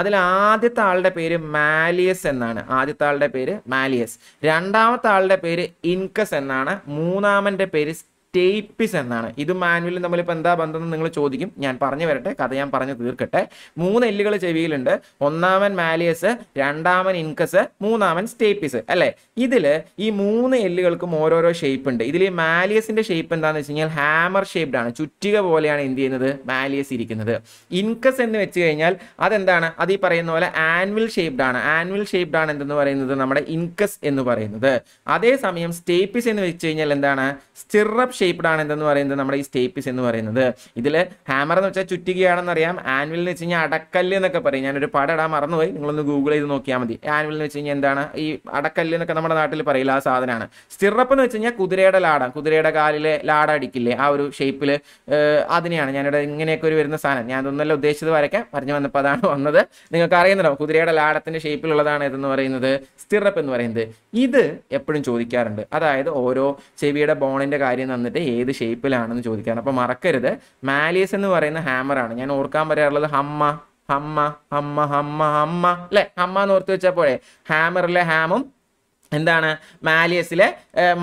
അതിൽ ആദ്യത്തെ ആളുടെ പേര് മാലിയസ് എന്നാണ് ആദ്യത്തെ ആളുടെ പേര് മാലിയസ് രണ്ടാമത്തെ ആളുടെ പേര് ഇൻകസ് എന്നാണ് മൂന്നാമന്റെ പേര് സ്റ്റേപ്പിസ് എന്നാണ് ഇത് മാനുവലും തമ്മിലിപ്പോൾ എന്താ ബന്ധം എന്ന് നിങ്ങൾ ചോദിക്കും ഞാൻ പറഞ്ഞു വരട്ടെ കഥ ഞാൻ പറഞ്ഞു തീർക്കട്ടെ മൂന്ന് എല്ലുകൾ ചെവിയിലുണ്ട് ഒന്നാമൻ മാലിയസ് രണ്ടാമൻ ഇൻകസ് മൂന്നാമൻ സ്റ്റേപ്പിസ് അല്ലേ ഇതിൽ ഈ മൂന്ന് എല്ലുകൾക്കും ഓരോരോ ഷേപ്പ് ഉണ്ട് ഇതിൽ ഈ മാലിയസിന്റെ ഷേപ്പ് എന്താണെന്ന് വെച്ച് കഴിഞ്ഞാൽ ഹാമർ ഷേപ്ഡ് ആണ് ചുറ്റിക പോലെയാണ് എന്ത് ചെയ്യുന്നത് മാലിയസ് ഇരിക്കുന്നത് ഇൻകസ് എന്ന് വെച്ച് കഴിഞ്ഞാൽ അതെന്താണ് അത് ഈ പറയുന്ന പോലെ ആൻവിൽ ഷേപ്ഡ് ആണ് ആൻവിൽ ഷേപ്ഡ് ആണ് എന്തെന്ന് പറയുന്നത് നമ്മുടെ ഇൻകസ് എന്ന് പറയുന്നത് അതേസമയം സ്റ്റേപ്പിസ് എന്ന് വെച്ച് കഴിഞ്ഞാൽ എന്താണ് സ്റ്റിറപ്പ് ആണ് എന്തെന്ന് പറയുന്നത് നമ്മുടെ ഈ സ്റ്റേപ്പിസ് എന്ന് പറയുന്നത് ഇതിൽ ഹാമർ എന്ന് വെച്ചാൽ അറിയാം ആൻവിൽ എന്ന് വെച്ച് കഴിഞ്ഞാൽ അടക്കല്ല് എന്നൊക്കെ പറയും ഞാനൊരു പടം ഇടാൻ മറന്നുപോയി നിങ്ങളൊന്ന് ഗൂഗിൾ ചെയ്ത് നോക്കിയാൽ മതി ആൻവിൽ എന്ന് വെച്ച് കഴിഞ്ഞാൽ എന്താണ് ഈ അടക്കല്ല് എന്നൊക്കെ നമ്മുടെ നാട്ടിൽ പറയില്ല ആ സാധനമാണ് സ്റ്റിറപ്പ് എന്ന് വെച്ച് കഴിഞ്ഞാൽ കുതിരയുടെ ലാട കുതിരയുടെ കാലിലെ ലാട അടിക്കില്ലേ ആ ഒരു ഷേപ്പിൽ അതിനെയാണ് ഞാനിവിടെ ഇങ്ങനെയൊക്കെ ഒരു വരുന്ന സാധനം ഞാൻ അതൊന്നല്ല ഉദ്ദേശിച്ചത് വരയ്ക്കാം പറഞ്ഞു വന്നപ്പോൾ അതാണ് വന്നത് നിങ്ങൾക്ക് അറിയുന്നുണ്ടോ കുതിരയുടെ ലാടത്തിൻ്റെ ഷേപ്പിലുള്ളതാണ് ഇതെന്ന് പറയുന്നത് സ്റ്റിറപ്പ് എന്ന് പറയുന്നത് ഇത് എപ്പോഴും ചോദിക്കാറുണ്ട് അതായത് ഓരോ ചെവിയുടെ ബോണിൻ്റെ കാര്യം വന്നിട്ട് ഏത് ഷേപ്പിലാണെന്ന് ചോദിക്കാൻ അപ്പോൾ മറക്കരുത് മാലിയസ് എന്ന് പറയുന്ന ഹാമറാണ് ഞാൻ ഓർക്കാൻ പറയാറുള്ളത് ഹമ്മ ഹമ്മ ഹമ്മ ഹമ്മ ഹമ്മ അല്ലേ ഹമ്മ എന്ന് ഓർത്ത് വെച്ചാൽ പോരെ ഹാമറിലെ ഹാമും എന്താണ് മാലിയസിലെ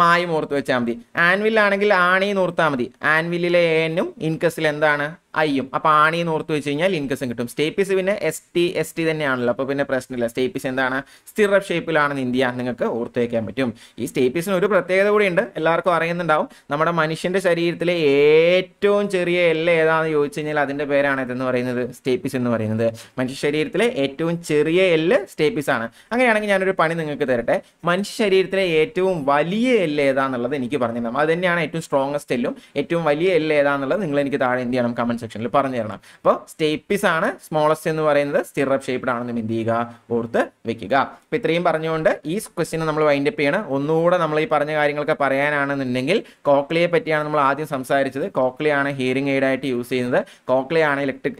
മായും ഓർത്ത് വെച്ചാൽ മതി ആൻവില്ലാണെങ്കിൽ ആണി ഓർത്താൽ മതി ആൻവില്ലിലെ ഏനും ഇൻകസിൽ എന്താണ് ഐയും അപ്പൊ ആണി എന്ന് ഓർത്ത് വെച്ച് കഴിഞ്ഞാൽ ഇൻകസും കിട്ടും സ്റ്റേപ്പിസ് പിന്നെ എസ് ടി എസ് ടി തന്നെയാണല്ലോ അപ്പൊ പിന്നെ പ്രശ്നമില്ല സ്റ്റേപ്പിസ് എന്താണ് സ്ഥിര ഷേപ്പിലാണെന്ന് ഇന്ത്യ നിങ്ങൾക്ക് ഓർത്ത് വയ്ക്കാൻ പറ്റും ഈ സ്റ്റേപ്പിസിന് ഒരു പ്രത്യേകത കൂടിയുണ്ട് എല്ലാവർക്കും അറിയുന്നുണ്ടാവും നമ്മുടെ മനുഷ്യന്റെ ശരീരത്തിലെ ഏറ്റവും ചെറിയ എല്ല ഏതാണെന്ന് ചോദിച്ചു കഴിഞ്ഞാൽ അതിന്റെ പേരാണ് ഇതെന്ന് പറയുന്നത് സ്റ്റേപ്പിസ് എന്ന് പറയുന്നത് മനുഷ്യ ശരീരത്തിലെ ഏറ്റവും ചെറിയ എല്ല് സ്റ്റേപ്പിസ് ആണ് അങ്ങനെയാണെങ്കിൽ ഞാനൊരു പണി നിങ്ങൾക്ക് തരട്ടെ മനുഷ്യ ശരീരത്തിലെ ഏറ്റവും വലിയ എല്ല് ഏതാന്നുള്ളത് എനിക്ക് പറഞ്ഞു തരണം അത് തന്നെയാണ് ഏറ്റവും സ്ട്രോങ്ങസ്റ്റ് എല്ലും ഏറ്റവും വലിയ എല്ല് ഏതാന്നുള്ളത് നിങ്ങൾ എനിക്ക് താഴെ എന്ത് ചെയ്യണം കമന്റ് കമന്റ് സെക്ഷനിൽ പറഞ്ഞു തരണം അപ്പോൾ സ്റ്റേപ്പിസ് ആണ് സ്മോളസ്റ്റ് എന്ന് പറയുന്നത് സ്റ്റിറപ്പ് ഷേപ്ഡ് ആണെന്ന് എന്ത് ചെയ്യുക ഓർത്ത് വെക്കുക അപ്പോൾ ഇത്രയും പറഞ്ഞുകൊണ്ട് ഈ ക്വസ്റ്റിനെ നമ്മൾ വൈൻഡപ്പ് ചെയ്യണം ഒന്നുകൂടെ നമ്മൾ ഈ പറഞ്ഞ കാര്യങ്ങളൊക്കെ പറയാനാണെന്നുണ്ടെങ്കിൽ കോക്ലിയെ പറ്റിയാണ് നമ്മൾ ആദ്യം സംസാരിച്ചത് കോക്ലിയാണ് ഹിയറിംഗ് എയ്ഡായിട്ട് യൂസ് ചെയ്യുന്നത് കോക്ലിയാണ് ഇലക്ട്രിക്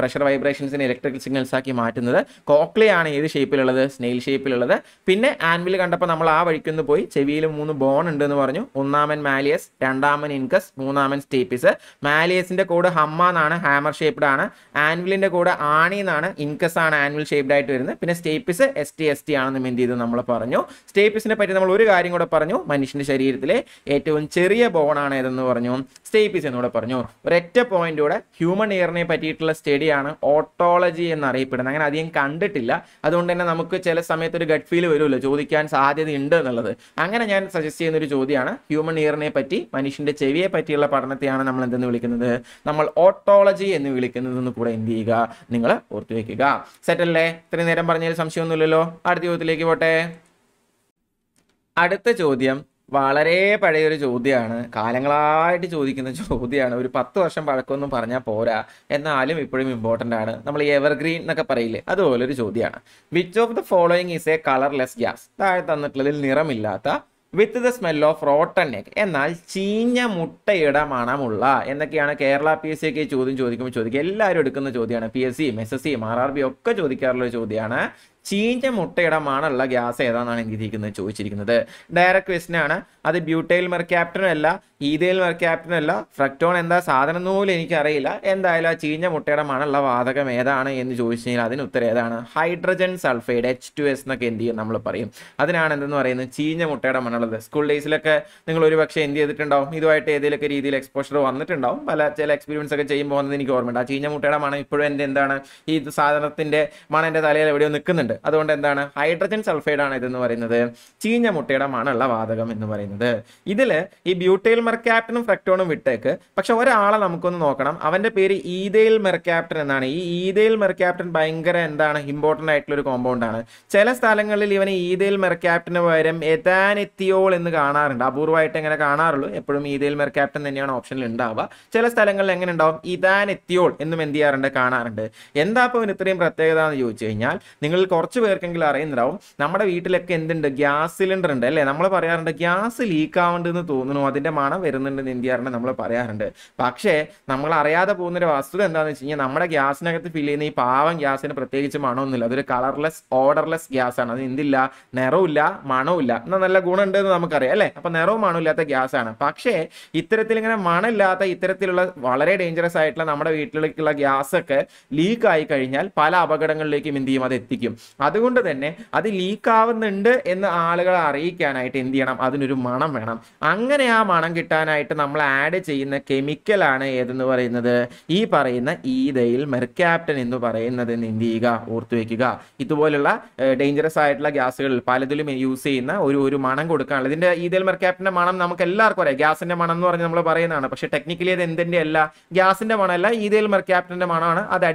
പ്രഷർ വൈബ്രേഷൻസിന് ഇലക്ട്രിക്കൽ സിഗ്നൽസ് ആക്കി മാറ്റുന്നത് കോക്ലിയാണ് ഏത് ഷേപ്പിലുള്ളത് സ്നെയിൽ ഷേപ്പിലുള്ളത് പിന്നെ ആൻവിൽ കണ്ടപ്പോൾ നമ്മൾ ആ വഴിക്ക് ഒന്ന് പോയി ചെവിയിൽ മൂന്ന് ബോൺ ഉണ്ടെന്ന് പറഞ്ഞു ഒന്നാമൻ മാലിയസ് രണ്ടാമൻ ഇൻകസ് മൂന്നാമൻ സ്റ്റേപ്പിസ് മാലിയസിന്റെ കോഡ് ഹം അമ്മ എന്നാണ് ഹാമർ ഷേപ്ഡ് ആണ് ആൻവിലിൻ്റെ കൂടെ ആണി എന്നാണ് ഇൻകസ് ആണ് ആൻവിൽ ഷേപ്ഡ് ആയിട്ട് വരുന്നത് പിന്നെ stapes S T S T ആണെന്നും എന്ത് ചെയ്തു നമ്മൾ പറഞ്ഞു സ്റ്റേപ്പിസിനെ പറ്റി നമ്മൾ ഒരു കാര്യം കൂടെ പറഞ്ഞു മനുഷ്യൻ്റെ ശരീരത്തിലെ ഏറ്റവും ചെറിയ ബോൺ ആണ് ഏതെന്ന് പറഞ്ഞു സ്റ്റേപ്പിസ് എന്നൂടെ പറഞ്ഞു ഒരൊറ്റ പോയിന്റോടെ ഹ്യൂമൻ ഇയറിനെ പറ്റിയിട്ടുള്ള സ്റ്റഡിയാണ് ഓട്ടോളജി എന്നറിയപ്പെടുന്നത് അങ്ങനെ അധികം കണ്ടിട്ടില്ല അതുകൊണ്ട് തന്നെ നമുക്ക് ചില സമയത്ത് ഒരു ഗട്ട് ഫീൽ വരുമല്ലോ ചോദിക്കാൻ സാധ്യത ഉണ്ട് എന്നുള്ളത് അങ്ങനെ ഞാൻ സജസ്റ്റ് ചെയ്യുന്ന ഒരു ചോദ്യമാണ് ഹ്യൂമൻ ഇയറിനെ പറ്റി മനുഷ്യന്റെ ചെവിയെ പറ്റിയുള്ള പഠനത്തെയാണ് നമ്മൾ എന്തെന്ന് വിളിക്കുന്നത് നമ്മൾ ഓട്ടോളജി എന്ന് വിളിക്കുന്നതെന്ന് കൂടെ എന്ത് ചെയ്യുക നിങ്ങൾ ഓർത്തു വയ്ക്കുക സെറ്റല്ലേ ഇത്രയും നേരം പറഞ്ഞതിൽ സംശയമൊന്നുമില്ലല്ലോ അടുത്ത ചോദ്യത്തിലേക്ക് പോട്ടെ അടുത്ത ചോദ്യം വളരെ പഴയൊരു ചോദ്യമാണ് കാലങ്ങളായിട്ട് ചോദിക്കുന്ന ചോദ്യമാണ് ഒരു പത്ത് വർഷം പഴക്കമൊന്നും പറഞ്ഞാൽ പോരാ എന്നാലും ഇപ്പോഴും ഇമ്പോർട്ടൻ്റ് ആണ് നമ്മൾ എവർഗ്രീൻ എന്നൊക്കെ പറയില്ലേ അതുപോലെ ഒരു ചോദ്യമാണ് which of the following is a colourless gas താഴെ തന്നിട്ടുള്ളതിൽ നിറമില്ലാത്ത with the smell of rotten egg എന്നാൽ ചീഞ്ഞ മുട്ടയുടെ മണമുള്ള എന്നൊക്കെയാണ് കേരള പി എസ് സിക്ക് ചോദ്യം ചോദിക്കുമ്പോൾ ചോദിക്കുക എല്ലാവരും എടുക്കുന്ന ചോദ്യമാണ് പി എസ് സിയും എസ് എസ് സിയും ആർ ആർ ബി ഒക്കെ ചോദിക്കാറുള്ള ചോദ്യമാണ് ചീഞ്ഞ മുട്ടയുടെ മണമുള്ള ഗ്യാസ് ഏതാണെന്നാണ് എഴുതിയിരിക്കുന്നത് ചോദിച്ചിരിക്കുന്നത് ഡയറക്റ്റ് ക്വസ്റ്റൻ ആണ് അത് ബ്യൂട്ടൈൽ മെർക്യാപ്റ്റനും അല്ല ഈതയിൽ മെർക്യാപ്റ്റനും അല്ല ഫ്രക്ടോൺ എന്താ സാധനം പോലും എനിക്കറിയില്ല എന്തായാലും ആ ചീഞ്ഞ മുട്ടയുടെ മണമുള്ള വാതകം ഏതാണ് എന്ന് ചോദിച്ചു കഴിഞ്ഞാൽ അതിന് ഉത്തരം ഏതാണ് hydrogen sulphide H two S എന്നൊക്കെ എന്ത് ചെയ്യും നമ്മൾ പറയും അതിനാണ് എന്തെന്ന് പറയുന്നത് ചീഞ്ഞ മുട്ടയുടെ മണമുള്ളത് സ്കൂൾ ഡേയ്സിലൊക്കെ നിങ്ങൾ ഒരു പക്ഷേ എന്ത് ചെയ്തിട്ടുണ്ടാവും ഇതുമായിട്ട് ഏതെങ്കിലുമൊക്കെ രീതിയിൽ എക്സ്പോഷർ വന്നിട്ടുണ്ടാവും പല ചില എക്സ്പീരിയൻസ് ഒക്കെ ചെയ്യുമ്പോൾ വന്നത് എനിക്ക് ഓർമ്മയുണ്ട് ആ ചീഞ്ഞ മുട്ടയുടെ മണം ഇപ്പോഴും എൻ്റെ എന്താണ് ഈ സാധനത്തിൻ്റെ മണം എൻ്റെ തലയിൽ എവിടെയോ നിൽക്കുന്നുണ്ട് ഉണ്ട് അതുകൊണ്ട് എന്താണ് ഹൈഡ്രജൻ സൾഫൈഡ് ആണ് ഇതെന്ന് പറയുന്നത് ചീഞ്ഞ മുട്ടയുടെ മണമുള്ള വാതകം എന്ന് പറയുന്നത് ഇതിൽ ഈ ബ്യൂട്ടൈൽ മെർക്യാപ്റ്റനും ഫ്രക്ടോണും വിട്ടേക്ക് പക്ഷെ ഒരാളെ നമുക്കൊന്ന് നോക്കണം അവന്റെ പേര് ഈതയിൽ മെർക്യാപ്റ്റൻ എന്നാണ് ഈ ഈതയിൽ മെർക്യാപ്റ്റൻ ഭയങ്കര എന്താണ് ഇമ്പോർട്ടൻ്റ് ആയിട്ടുള്ള ഒരു കോമ്പൗണ്ടാണ് ചില സ്ഥലങ്ങളിൽ ഇവന് ഈതയിൽ മെർക്യാപ്റ്റന് പകരം എതാനെത്തിയോൾ എന്ന് കാണാറുണ്ട് അപൂർവമായിട്ട് എങ്ങനെ കാണാറുള്ളൂ എപ്പോഴും ഈതയിൽ മെർക്യാപ്റ്റൻ തന്നെയാണ് ഓപ്ഷനിൽ ഉണ്ടാവുക ചില സ്ഥലങ്ങളിൽ എങ്ങനെ ഉണ്ടാവും ഇതാനെത്തിയോൾ എന്നും എന്ത് ചെയ്യാറുണ്ട് കാണാറുണ്ട് എന്താ ഇപ്പോൾ ഇത്രയും പ്രത്യേകത എന്ന് ചോദിച്ചു കഴിഞ്ഞാൽ നിങ്ങൾ കുറച്ച് പേർക്കെങ്കിലും അറിയുന്നുണ്ടാവും നമ്മുടെ വീട്ടിലൊക്കെ എന്തുണ്ട് ഗ്യാസ് സിലിണ്ടർ ഉണ്ട് അല്ലേ നമ്മൾ പറയാറുണ്ട് ഗ്യാസ് ലീക്ക് ആവുന്നുണ്ടെന്ന് തോന്നുന്നു അതിൻ്റെ മണം വരുന്നുണ്ടെന്ന് എന്ത് നമ്മൾ പറയാറുണ്ട് പക്ഷേ നമ്മൾ അറിയാതെ പോകുന്നൊരു വസ്തുത എന്താണെന്ന് വെച്ച് കഴിഞ്ഞാൽ നമ്മുടെ ഗ്യാസിനകത്ത് ഫില്ല് ചെയ്യുന്ന ഈ പാവം ഗ്യാസിന് പ്രത്യേകിച്ച് മണമൊന്നുമില്ല അതൊരു കളർലെസ് ഓർഡർലെസ് ഗ്യാസ് ആണ് അത് എന്തില്ല നിറവില്ല മണമില്ല എന്നാൽ നല്ല ഗുണമുണ്ട് എന്ന് നമുക്കറിയാം അല്ലേ അപ്പം നിറവും മണമില്ലാത്ത ഗ്യാസ് ആണ് പക്ഷേ ഇത്തരത്തിൽ ഇങ്ങനെ മണമില്ലാത്ത ഇത്തരത്തിലുള്ള വളരെ ഡേഞ്ചറസ് ആയിട്ടുള്ള നമ്മുടെ വീട്ടിലേക്കുള്ള ഗ്യാസ് ഒക്കെ ലീക്ക് ആയി കഴിഞ്ഞാൽ പല അപകടങ്ങളിലേക്കും എന്ത് ചെയ്യും അത് എത്തിക്കും അതുകൊണ്ട് തന്നെ അത് ലീക്കാവുന്നുണ്ട് എന്ന് ആളുകളെ അറിയിക്കാനായിട്ട് എന്ത് ചെയ്യണം അതിനൊരു മണം വേണം അങ്ങനെ ആ മണം കിട്ടാനായിട്ട് നമ്മൾ ആഡ് ചെയ്യുന്ന കെമിക്കലാണ് ഏതെന്ന് പറയുന്നത് ഈ പറയുന്ന ഈതയിൽ മെർക്യാപ്റ്റൻ എന്ന് പറയുന്നത് എന്ത് ചെയ്യുക ഓർത്തു വയ്ക്കുക ഇതുപോലുള്ള ഡേഞ്ചറസ് ആയിട്ടുള്ള ഗ്യാസുകളിൽ പലതിലും യൂസ് ചെയ്യുന്ന ഒരു ഒരു മണം കൊടുക്കാനുള്ള ഇതിന്റെ ഈതയിൽ മെർക്യാപ്റ്റൻ്റെ മണം നമുക്ക് എല്ലാവർക്കും അറിയാം ഗ്യാസിന്റെ മണം എന്ന് പറഞ്ഞ് നമ്മൾ പറയുന്നതാണ് പക്ഷേ ടെക്നിക്കലി അത് എന്തിന്റെ അല്ല ഗ്യാസിന്റെ മണമല്ല ഈതയിൽ മെർക്യാപ്റ്റൻ്റെ മണമാണ് അത്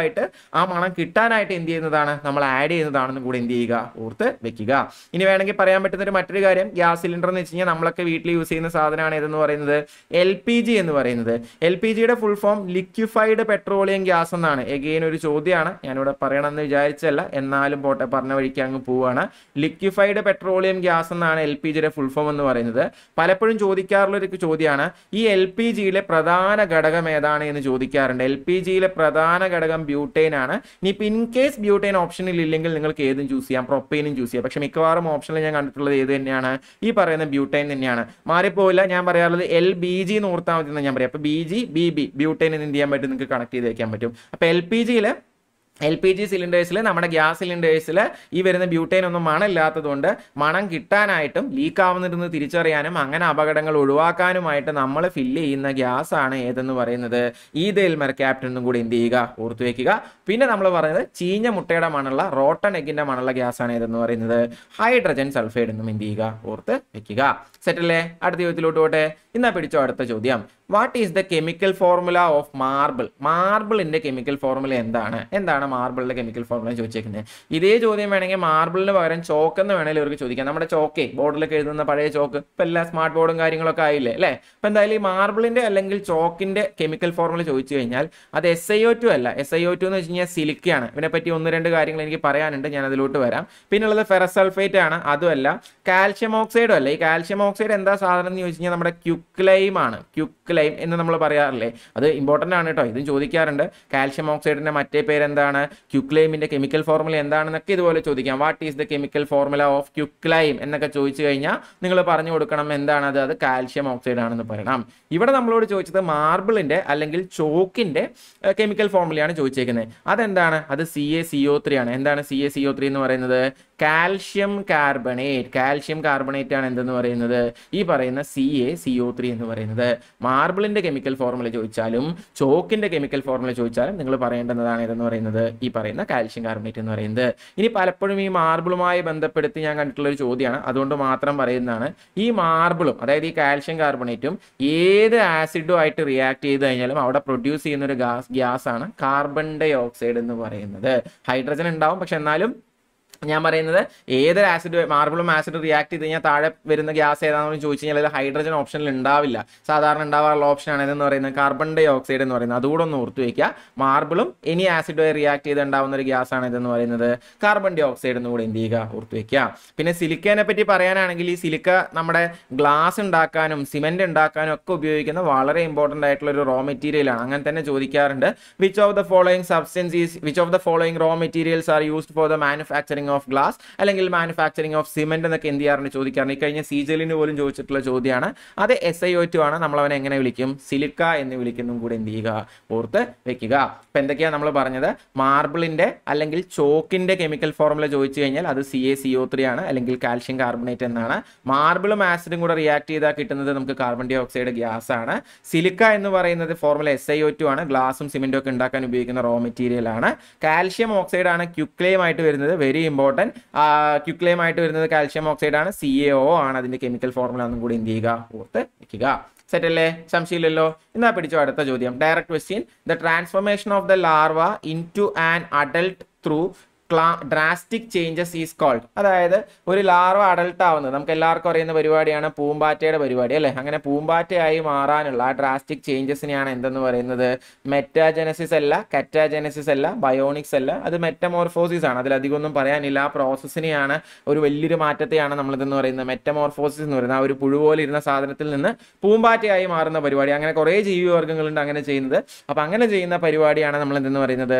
ആയിട്ട് ആ മണം കിട്ടാനായിട്ട് എന്ത് ചെയ്യുന്നതാണ് നമ്മൾ ആഡ് ആഡ് ചെയ്യുന്നതാണെന്നും കൂടി എന്ത് ചെയ്യുക ഓർത്ത് വെക്കുക ഇനി വേണമെങ്കിൽ പറയാൻ പറ്റുന്ന ഒരു മറ്റൊരു കാര്യം ഗ്യാസ് സിലിണ്ടർ എന്ന് വെച്ച് കഴിഞ്ഞാൽ നമ്മളൊക്കെ വീട്ടിൽ യൂസ് ചെയ്യുന്ന സാധനമാണ് ഏതെന്ന് പറയുന്നത് എൽ പി ജി എന്ന് പറയുന്നത് എൽ പി ജിയുടെ full form liquefied petroleum gas എന്നാണ് എഗെയിൻ ഒരു ചോദ്യമാണ് ഞാനിവിടെ പറയണമെന്ന് വിചാരിച്ചല്ല എന്നാലും പോട്ടെ പറഞ്ഞ വഴിക്ക് അങ്ങ് പോവാണ് ലിക്വിഫൈഡ് പെട്രോളിയം ഗ്യാസ് എന്നാണ് എൽ പി ജിയുടെ ഫുൾ ഫോം എന്ന് പറയുന്നത് പലപ്പോഴും ചോദിക്കാറുള്ള ഒരു ചോദ്യമാണ് ഈ എൽ പി ജിയിലെ പ്രധാന ഘടകം ഏതാണ് എന്ന് ചോദിക്കാറുണ്ട് എൽ പി ജിയിലെ പ്രധാന ഘടകം ബ്യൂട്ടൈൻ ആണ് ഇനി ഇപ്പൊ ഇൻ കേസ് ബ്യൂട്ടെയിൻ ഓപ്ഷനിൽ ഇല്ലെങ്കിൽ നിങ്ങൾക്ക് ഏതും ചൂസ് ചെയ്യാം പ്രൊപ്പൈനും ചൂസ് ചെയ്യാം പക്ഷേ മിക്കവാറും ഓപ്ഷനിൽ ഞാൻ കണ്ടിട്ടുള്ളത് ഏത് തന്നെയാണ് ഈ പറയുന്ന ബ്യൂട്ടൈൻ തന്നെയാണ് മാറിപ്പോയില്ല ഞാൻ പറയാറുള്ളത് എൽ ബി ജി എന്ന് ഓർത്താൽ മതി എന്ന് ഞാൻ പറയാം അപ്പോൾ B G B B butane എന്ത് ചെയ്യാൻ പറ്റും നിങ്ങൾക്ക് കണക്ട് ചെയ്ത് വയ്ക്കാൻ പറ്റും അപ്പോൾ എൽ പി ജിയിൽ എൽ പി ജി സിലിണ്ടേഴ്സിൽ നമ്മുടെ ഗ്യാസ് സിലിണ്ടേഴ്സിൽ ഈ വരുന്ന ബ്യൂട്ടൈൻ ഒന്നും മണമില്ലാത്തതുകൊണ്ട് മണം കിട്ടാനായിട്ടും ലീക്ക് ആവുന്നിരുന്ന് തിരിച്ചറിയാനും അങ്ങനെ അപകടങ്ങൾ ഒഴിവാക്കാനുമായിട്ട് നമ്മൾ ഫില്ല് ചെയ്യുന്ന ഗ്യാസ് ആണ് ഏതെന്ന് പറയുന്നത് ഈ ദേൽമർ ക്യാപ്റ്റനും എന്നും കൂടി എന്ത് ചെയ്യുക ഓർത്തു വയ്ക്കുക പിന്നെ നമ്മൾ പറയുന്നത് ചീഞ്ഞ മുട്ടയുടെ മണുള്ള റോട്ടൺ എഗിൻ്റെ മണുള്ള ഗ്യാസ് ആണ് ഏതെന്ന് പറയുന്നത് ഹൈഡ്രജൻ സൾഫൈഡ് എന്നും എന്ത് ചെയ്യുക ഓർത്ത് വയ്ക്കുക അല്ലേ അടുത്ത ചോദ്യത്തിലോട്ട് പോട്ടെ ഇന്നാ പിടിച്ചോ അടുത്ത ചോദ്യം what is the chemical formula of marble മാർബിളിന്റെ കെമിക്കൽ ഫോർമുല എന്താണ് എന്താണ് മാർബിളിന്റെ കെമിക്കൽ ഫോർമുല ചോദിച്ചേക്കുന്നത് ഇതേ ചോദ്യം വേണമെങ്കിൽ മാർബിളിന് പകരം ചോക്ക് എന്ന് വേണമെങ്കിൽ ഇവർക്ക് ചോദിക്കാം നമ്മുടെ ചോക്ക് ബോർഡിലൊക്കെ എഴുതുന്ന പഴയ ചോക്ക് ഇപ്പം എല്ലാ സ്മാർട്ട് ബോർഡും കാര്യങ്ങളൊക്കെ ആയില്ലേ അല്ലേ അപ്പം എന്തായാലും ഈ മാർബിളിന്റെ അല്ലെങ്കിൽ ചോക്കിന്റെ കെമിക്കൽ ഫോർമുല ചോദിച്ചു കഴിഞ്ഞാൽ അത് എസ് ഐ ഒ ടു അല്ല എസ് ഐ ഒ ടു എന്ന് വെച്ച് കഴിഞ്ഞാൽ സിലിക്കാണ് ഇതിനെപ്പറ്റി ഒന്ന് രണ്ട് കാര്യങ്ങൾ എനിക്ക് പറയാനുണ്ട് ഞാൻ അതിലോട്ട് വരാം പിന്നുള്ളത് ഫെറസൾഫേറ്റ് ആണ് അതുമല്ല കാൽഷ്യം ഓക്സൈഡും അല്ല ഈ കാൽഷ്യം മോണോക്സൈഡ് എന്താ സാധനം എന്ന് ചോദിച്ചു കഴിഞ്ഞാൽ നമ്മുടെ ക്യുക്ലൈം ആണ് ക്യുക്ലൈം എന്ന് നമ്മൾ പറയാറില്ലേ അത് ഇമ്പോർട്ടൻ്റ് ആണ് കേട്ടോ ഇതും ചോദിക്കാറുണ്ട് കാൽഷ്യം ഓക്സൈഡിൻ്റെ മറ്റേ പേരെന്താണ് ക്യുക്ലൈമിൻ്റെ കെമിക്കൽ ഫോർമുല എന്താണെന്നൊക്കെ ഇതുപോലെ ചോദിക്കാം what is the chemical formula of quicklime എന്നൊക്കെ ചോദിച്ചു കഴിഞ്ഞാൽ നിങ്ങൾ പറഞ്ഞു കൊടുക്കണം എന്താണത് അത് കാൽഷ്യം ഓക്സൈഡ് ആണെന്ന് പറയണം ഇവിടെ നമ്മളോട് ചോദിച്ചത് മാർബിളിൻ്റെ അല്ലെങ്കിൽ ചോക്കിൻ്റെ കെമിക്കൽ ഫോർമുലയാണ് ചോദിച്ചേക്കുന്നത് അതെന്താണ് അത് C A C O three ആണ് എന്താണ് C A C O three എന്ന് പറയുന്നത് കാൽഷ്യം കാർബണേറ്റ് കാൽഷ്യം കാർബണേറ്റ് ആണ് എന്തെന്ന് പറയുന്നത് ഈ പറയുന്ന C A C O three എന്ന് പറയുന്നത് മാർബിളിന്റെ കെമിക്കൽ ഫോർമുല ചോദിച്ചാലും ചോക്കിന്റെ കെമിക്കൽ ഫോർമുല ചോദിച്ചാലും നിങ്ങൾ പറയേണ്ടുന്നതാണ് ഇതെന്ന് പറയുന്നത് ഈ പറയുന്ന കാൽഷ്യം കാർബണേറ്റ് എന്ന് പറയുന്നത് ഇനി പലപ്പോഴും ഈ മാർബിളുമായി ബന്ധപ്പെടുത്തി ഞാൻ കണ്ടിട്ടുള്ള ഒരു ചോദ്യമാണ് അതുകൊണ്ട് മാത്രം പറയുന്നതാണ് ഈ മാർബിളും അതായത് ഈ കാൽഷ്യം കാർബണേറ്റും ഏത് ആസിഡും ആയിട്ട് റിയാക്ട് ചെയ്ത് കഴിഞ്ഞാലും അവിടെ പ്രൊഡ്യൂസ് ചെയ്യുന്ന ഒരു ഗ്യാസ് ആണ് കാർബൺ ഡൈ ഓക്സൈഡ് എന്ന് പറയുന്നത് ഹൈഡ്രജൻ ഉണ്ടാവും പക്ഷെ എന്നാലും ഞാൻ പറയുന്നത് ഏതൊരു ആസിഡ് മാർബിളും ആസിഡ് റിയാക്ട് ചെയ്ത് കഴിഞ്ഞാൽ താഴെ വരുന്ന ഗ്യാസ് ഏതാണെന്ന് ചോദിച്ചു കഴിഞ്ഞാൽ അത് ഹൈഡ്രജൻ ഓപ്ഷനിൽ ഉണ്ടാവില്ല സാധാരണ ഉണ്ടാവാറുള്ള ഓപ്ഷനാണ് ഇതെന്ന് പറയുന്നത് കാർബൺ ഡൈ ഓക്സൈഡ് എന്ന് പറയുന്നത് അതുകൂടെ ഒന്ന് ഓർത്തു വയ്ക്കുക മാർബിളും ഇനി ആസിഡുമായി റിയാക്ട് ചെയ്ത് ഉണ്ടാവുന്ന ഒരു ഗ്യാസ് ആണ് ഇതെന്ന് പറയുന്നത് കാർബൺ ഡൈ ഓക്സൈഡ് എന്ന് കൂടെ എന്ത് ചെയ്യുക ഓർത്തു വയ്ക്കുക പിന്നെ സിലിക്കേനെ പറ്റി പറയാനാണെങ്കിൽ ഈ സിലിക്ക നമ്മുടെ ഗ്ലാസ് ഉണ്ടാക്കാനും സിമെന്റ് ഉണ്ടാക്കാനും ഒക്കെ ഉപയോഗിക്കുന്ന വളരെ ഇമ്പോർട്ടൻ്റ് ആയിട്ടുള്ള ഒരു റോ മെറ്റീരിയൽ ആണ് അങ്ങനെ തന്നെ ചോദിക്കാറുണ്ട് which of the following substance which of the following raw materials are used for the manufacturing manufacturing of glass അല്ലെങ്കിൽ മാനുഫാക്ചറിങ് ഓഫ് സിമെന്റ് എന്നൊക്കെ എന്ത് ചെയ്യാറുണ്ട് ചോദിക്കാറ് ഈ കഴിഞ്ഞ സീജലിന് പോലും ചോദിച്ചിട്ടുള്ള ചോദ്യമാണ് അത് എസ് ഐ ഒ ടു ആണ് നമ്മൾ അവനെ എങ്ങനെ വിളിക്കും സിലിക്ക എന്ന് വിളിക്കുന്നതും കൂടെ എന്ത് ചെയ്യുക ഓർത്ത് വെക്കുക അപ്പൊ എന്തൊക്കെയാ നമ്മൾ പറഞ്ഞത് മാർബിളിന്റെ അല്ലെങ്കിൽ ചോക്കിന്റെ കെമിക്കൽ ഫോർമുല ചോദിച്ചു കഴിഞ്ഞാൽ അത് C A C O three ആണ് അല്ലെങ്കിൽ കാൽഷ്യം കാർബണേറ്റ് എന്നാണ് മാർബിളും ആസിഡും കൂടെ റിയാക്ട് ചെയ്താൽ കിട്ടുന്നത് നമുക്ക് കാർബൺ ഡൈ ഓക്സൈഡ് ഗ്യാസ് ആണ് സിലിക്ക എന്ന് പറയുന്നത് formula S I O two ആണ് ഗ്ലാസും സിമെന്റും ഒക്കെ ഉണ്ടാക്കാൻ ഉപയോഗിക്കുന്ന റോ മെറ്റീരിയൽ ആണ് കാൽഷ്യം ഓക്സൈഡ് ആണ് ക്യുക്ലെയും ആയിട്ട് വരുന്നത് വെരി ഇമ്പോർട്ടൻറ്റ് ആയിട്ട് വരുന്നത് കാൽഷ്യം ആണ് സി എ ഒ ആണ് അതിൻ്റെ കെമിക്കൽ ഫോർമുല ഒന്നും കൂടി എന്ത് ചെയ്യുക ഓർത്ത് വയ്ക്കുക സെറ്റ് അല്ലേ സംശയമില്ലല്ലോ എന്നാ പിടിച്ചോ അടുത്ത ചോദ്യം direct question the transformation of the larva into an adult through drastic changes is called അതായത് ഒരു ലാർവ അഡൾട്ട് ആവുന്നത് നമുക്ക് എല്ലാവർക്കും അറിയുന്ന പരിപാടിയാണ് പൂമ്പാറ്റയുടെ പരിപാടി അല്ലേ അങ്ങനെ പൂമ്പാറ്റയായി മാറാനുള്ള ആ ഡ്രാസ്റ്റിക് ചേഞ്ചസിനെയാണ് എന്തെന്ന് പറയുന്നത് മെറ്റാജനസിസ് അല്ല കറ്റാജനസിസ് അല്ല ബയോണിക്സ് അല്ല അത് മെറ്റമോർഫോസിസ് ആണ് അതിലധികം ഒന്നും പറയാനില്ല ആ പ്രോസസ്സിനെയാണ് ഒരു വലിയൊരു മാറ്റത്തെയാണ് നമ്മളിതെന്ന് പറയുന്നത് മെറ്റമോർഫോസിസ് എന്ന് പറയുന്നത് ആ ഒരു പുഴു പോലെ ഇരുന്ന സാധനത്തിൽ നിന്ന് പൂമ്പാറ്റയായി മാറുന്ന പരിപാടി അങ്ങനെ കുറേ ജീവിവർഗ്ഗങ്ങളുണ്ട് അങ്ങനെ ചെയ്യുന്നത് അപ്പം അങ്ങനെ ചെയ്യുന്ന പരിപാടിയാണ് നമ്മൾ എന്തെന്ന് പറയുന്നത്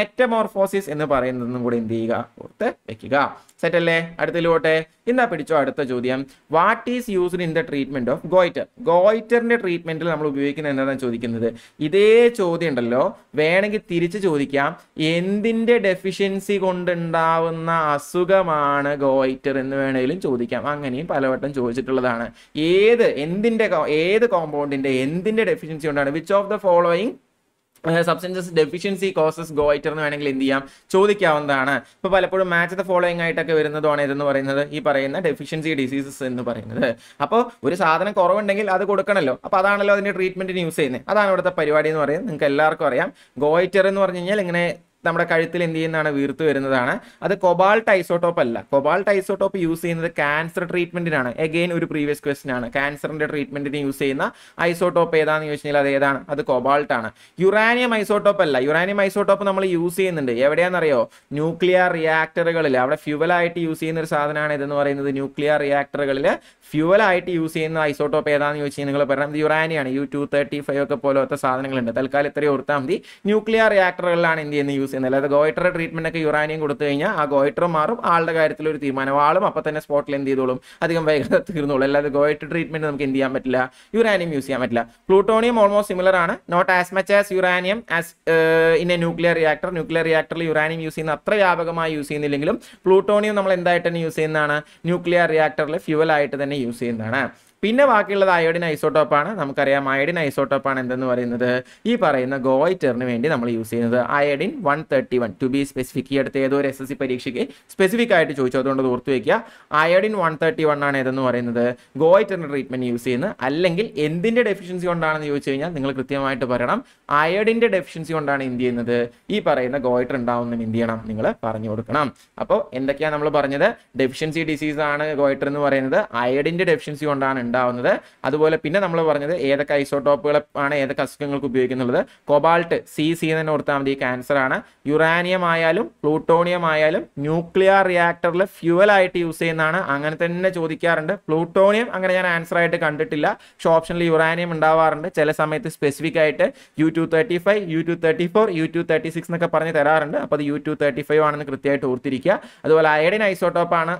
മെറ്റമോർഫോസിസ് എന്ന് പറയുന്നതെന്നും കൂടി എന്ത് ചെയ്യുക ഓർത്ത് വെക്കുക സെറ്റ് അല്ലേ അടുത്തതിൽ പോട്ടെ ഇന്നാ പിടിച്ചോ അടുത്ത ചോദ്യം what is used in the treatment of goitre ഗോയിറ്ററിന്റെ ട്രീറ്റ്മെന്റിൽ നമ്മൾ ഉപയോഗിക്കുന്നത് എന്താണെന്ന് ചോദിക്കുന്നത് ഇതേ ചോദ്യം ഉണ്ടല്ലോ വേണമെങ്കിൽ തിരിച്ച് ചോദിക്കാം എന്തിന്റെ ഡെഫിഷ്യൻസി കൊണ്ടുണ്ടാവുന്ന അസുഖമാണ് ഗോയിറ്റർ എന്ന് വേണമെങ്കിലും ചോദിക്കാം അങ്ങനെയും പലവട്ടം ചോദിച്ചിട്ടുള്ളതാണ് ഏത് എന്തിന്റെ ഏത് കോമ്പൗണ്ടിന്റെ എന്തിന്റെ ഡെഫിഷ്യൻസി കൊണ്ടാണ് which of the following substances deficiency causes goitre എന്ന് വേണമെങ്കിൽ എന്ത് ചെയ്യാം ചോദിക്കാവുന്നതാണ് ഇപ്പൊ പലപ്പോഴും മാച്ച് ദ ഫോളോയിങ് ആയിട്ടൊക്കെ വരുന്നതാണ് ഇതെന്ന് പറയുന്നത് ഈ പറയുന്ന ഡെഫിഷ്യൻസി ഡിസീസസ് എന്ന് പറയുന്നത് അപ്പോൾ ഒരു സാധനം കുറവുണ്ടെങ്കിൽ അത് കൊടുക്കണമല്ലോ അപ്പോൾ അതാണല്ലോ അതിന്റെ ട്രീറ്റ്മെന്റിന് യൂസ് ചെയ്യുന്നത് അതാണ് ഇവിടുത്തെ പരിപാടി എന്ന് പറയുന്നത് നിങ്ങൾക്ക് എല്ലാവർക്കും അറിയാം ഗോയിറ്റർ എന്ന് പറഞ്ഞു കഴിഞ്ഞാൽ ഇങ്ങനെ നമ്മുടെ കഴുത്തിൽ എന്ത് ചെയ്യുന്നതാണ് വീർത്ത് വരുന്നതാണ് അത് കൊബാൾട്ട് ഐസോട്ടോപ്പ് അല്ല കൊബാൾട്ട് ഐസോട്ടോപ്പ് യൂസ് ചെയ്യുന്നത് ക്യാൻസർ ട്രീറ്റ്മെന്റിനാണ് എഗെയിൻ ഒരു പ്രീവിയസ് ക്വസ്റ്റൻ ആണ് ക്യാൻസറിന്റെ ട്രീറ്റ്മെന്റിന് യൂസ് ചെയ്യുന്ന ഐസോട്ടോപ്പ് ഏതാണെന്ന് ചോദിച്ചു കഴിഞ്ഞാൽ അത് ഏതാണ് അത് കൊബാൾട്ട് ആണ് യുറാനിയം ഐസോട്ടോപ്പ് അല്ല യുറാനിയം ഐസോട്ടോപ്പ് നമ്മൾ യൂസ് ചെയ്യുന്നുണ്ട് എവിടെയാണെന്നറിയോ ന്യൂക്ലിയർ റിയാക്ടറുകളിൽ അവിടെ ഫ്യുവലായിട്ട് യൂസ് ചെയ്യുന്ന ഒരു സാധനമാണ് ഇതെന്ന് പറയുന്നത് ന്യൂക്ലിയർ റിയാക്ടറുകളിൽ ഫ്യുവലായിട്ട് യൂസ് ചെയ്യുന്ന ഐസോട്ടോപ്പ് ഏതാണെന്ന് ചോദിച്ചു കഴിഞ്ഞാൽ നിങ്ങൾ പറയുന്നത് യുറാനിയാണ് യു ടു തേർട്ടി ഫൈവ് ഒക്കെ പോലത്തെ സാധനങ്ങളുണ്ട് തൽക്കാലം ഇത്രയും ഓർത്താൽ മതി ന്യൂക്ലിയർ റിയാക്ടറുകളിലാണ് എന്ത് ചെയ്യുന്നത് യൂസ് യൂസ് ചെയ്യുന്നത് അല്ലാതെ ഗോയിറ്റർ ട്രീറ്റ്മെന്റ് ഒക്കെ യുറാനിയം കൊടുത്തു കഴിഞ്ഞാൽ ആ ഗോയിറ്റർ മാറും ആളുടെ കാര്യത്തിൽ ഒരു തീരുമാനം ആളും അപ്പം തന്നെ സ്പോട്ടിൽ എന്ത് ചെയ്തോളും അധികം വൈകാതെ തീർന്നോളും അല്ലാതെ ഗോയിറ്റർ ട്രീറ്റ്മെന്റ് നമുക്ക് എന്ത് ചെയ്യാൻ പറ്റില്ല യുറാനിയം യൂസ് ചെയ്യാൻ പറ്റില്ല പ്ലൂട്ടോണിയം ഓൾമോസ്റ്റ് സിമിലർ ആണ് not as much as uranium as in a nuclear reactor nuclear റിയാക്ടറിൽ യുറാനിയം യൂസ് ചെയ്യുന്ന അത്ര വ്യാപകമായി യൂസ് ചെയ്യുന്നില്ലെങ്കിലും പ്ലൂട്ടോണിയം നമ്മൾ എന്തായിട്ട് തന്നെ യൂസ് ചെയ്യുന്നതാണ് ന്യൂക്ലിയർ റിയാക്ടറിൽ ഫ്യൂവൽ ആയിട്ട് തന്നെ യൂസ് ചെയ്യുന്നതാണ് പിന്നെ ബാക്കിയുള്ളത് അയോഡിൻ ഐസോട്ടോപ്പാണ് നമുക്കറിയാം അയോഡിൻ ഐസോട്ടോപ്പാണ് എന്തെന്ന് പറയുന്നത് ഈ പറയുന്ന ഗോയിറ്ററിന് വേണ്ടി നമ്മൾ യൂസ് ചെയ്യുന്നത് iodine one thirty one to be specific ഈ അടുത്ത് ഏതോ ഒരു എസ് എസ് സി പരീക്ഷയ്ക്ക് സ്പെസിഫിക് ആയിട്ട് ചോദിച്ചു അതുകൊണ്ട് ഓർത്ത് വയ്ക്കുക അയോഡിൻ വൺ തേർട്ടി വൺ ആണ് ഏതെന്ന് പറയുന്നത് ഗോയിറ്ററിന് ട്രീറ്റ്മെന്റ് യൂസ് ചെയ്യുന്നത് അല്ലെങ്കിൽ എന്തിന്റെ ഡെഫിഷ്യൻസി കൊണ്ടാണെന്ന് ചോദിച്ചു കഴിഞ്ഞാൽ നിങ്ങൾ കൃത്യമായിട്ട് പറയണം അയോഡിന്റെ ഡെഫിഷ്യൻസി കൊണ്ടാണ് എന്ത് ചെയ്യുന്നത് ഈ പറയുന്ന ഗോയിറ്റർ ഉണ്ടാവുന്ന എന്ത് ചെയ്യണം നിങ്ങൾ പറഞ്ഞു കൊടുക്കണം അപ്പോൾ എന്തൊക്കെയാണ് നമ്മൾ പറഞ്ഞത് ഡെഫിഷ്യൻസി ഡിസീസ് ആണ് ഗോയിറ്റർ എന്ന് പറയുന്നത് അയോഡിന്റെ ഡെഫിഷ്യൻസി കൊണ്ടാണ് ഉണ്ടാവുന്നത് അതുപോലെ പിന്നെ നമ്മൾ പറഞ്ഞത് ഏതൊക്കെ ഐസോടോപ്പുകൾ ആണ് ഏതൊക്കെ അസുഖങ്ങൾക്ക് ഉപയോഗിക്കുന്നുള്ളത് കൊബാൾട്ട് സി സി എന്ന് ഓർത്താൽ മതി ക്യാൻസർ ആണ് യുറാനിയം ആയാലും പ്ലൂട്ടോണിയം ആയാലും ന്യൂക്ലിയർ റിയാക്ടറിലെ ഫ്യൂവൽ ആയിട്ട് യൂസ് ചെയ്യുന്നതാണ് അങ്ങനെ തന്നെ ചോദിക്കാറുണ്ട് പ്ലൂട്ടോണിയം അങ്ങനെ ഞാൻ ആൻസർ ആയിട്ട് കണ്ടിട്ടില്ല പക്ഷേ ഓപ്ഷനിൽ യുറാനിയം ഉണ്ടാവാറുണ്ട് ചില സമയത്ത് സ്പെസിഫിക് ആയിട്ട് U two thirty five U two thirty four U two thirty six എന്നൊക്കെ പറഞ്ഞ് തരാറുണ്ട് അപ്പോൾ അത് യു ടു തേർട്ടി ഫൈവ് ആണെന്ന് കൃത്യമായിട്ട് ഓർത്തിരിക്കുക അതുപോലെ അയഡിൻ ഐസോട്ടോപ്പ് ആണ്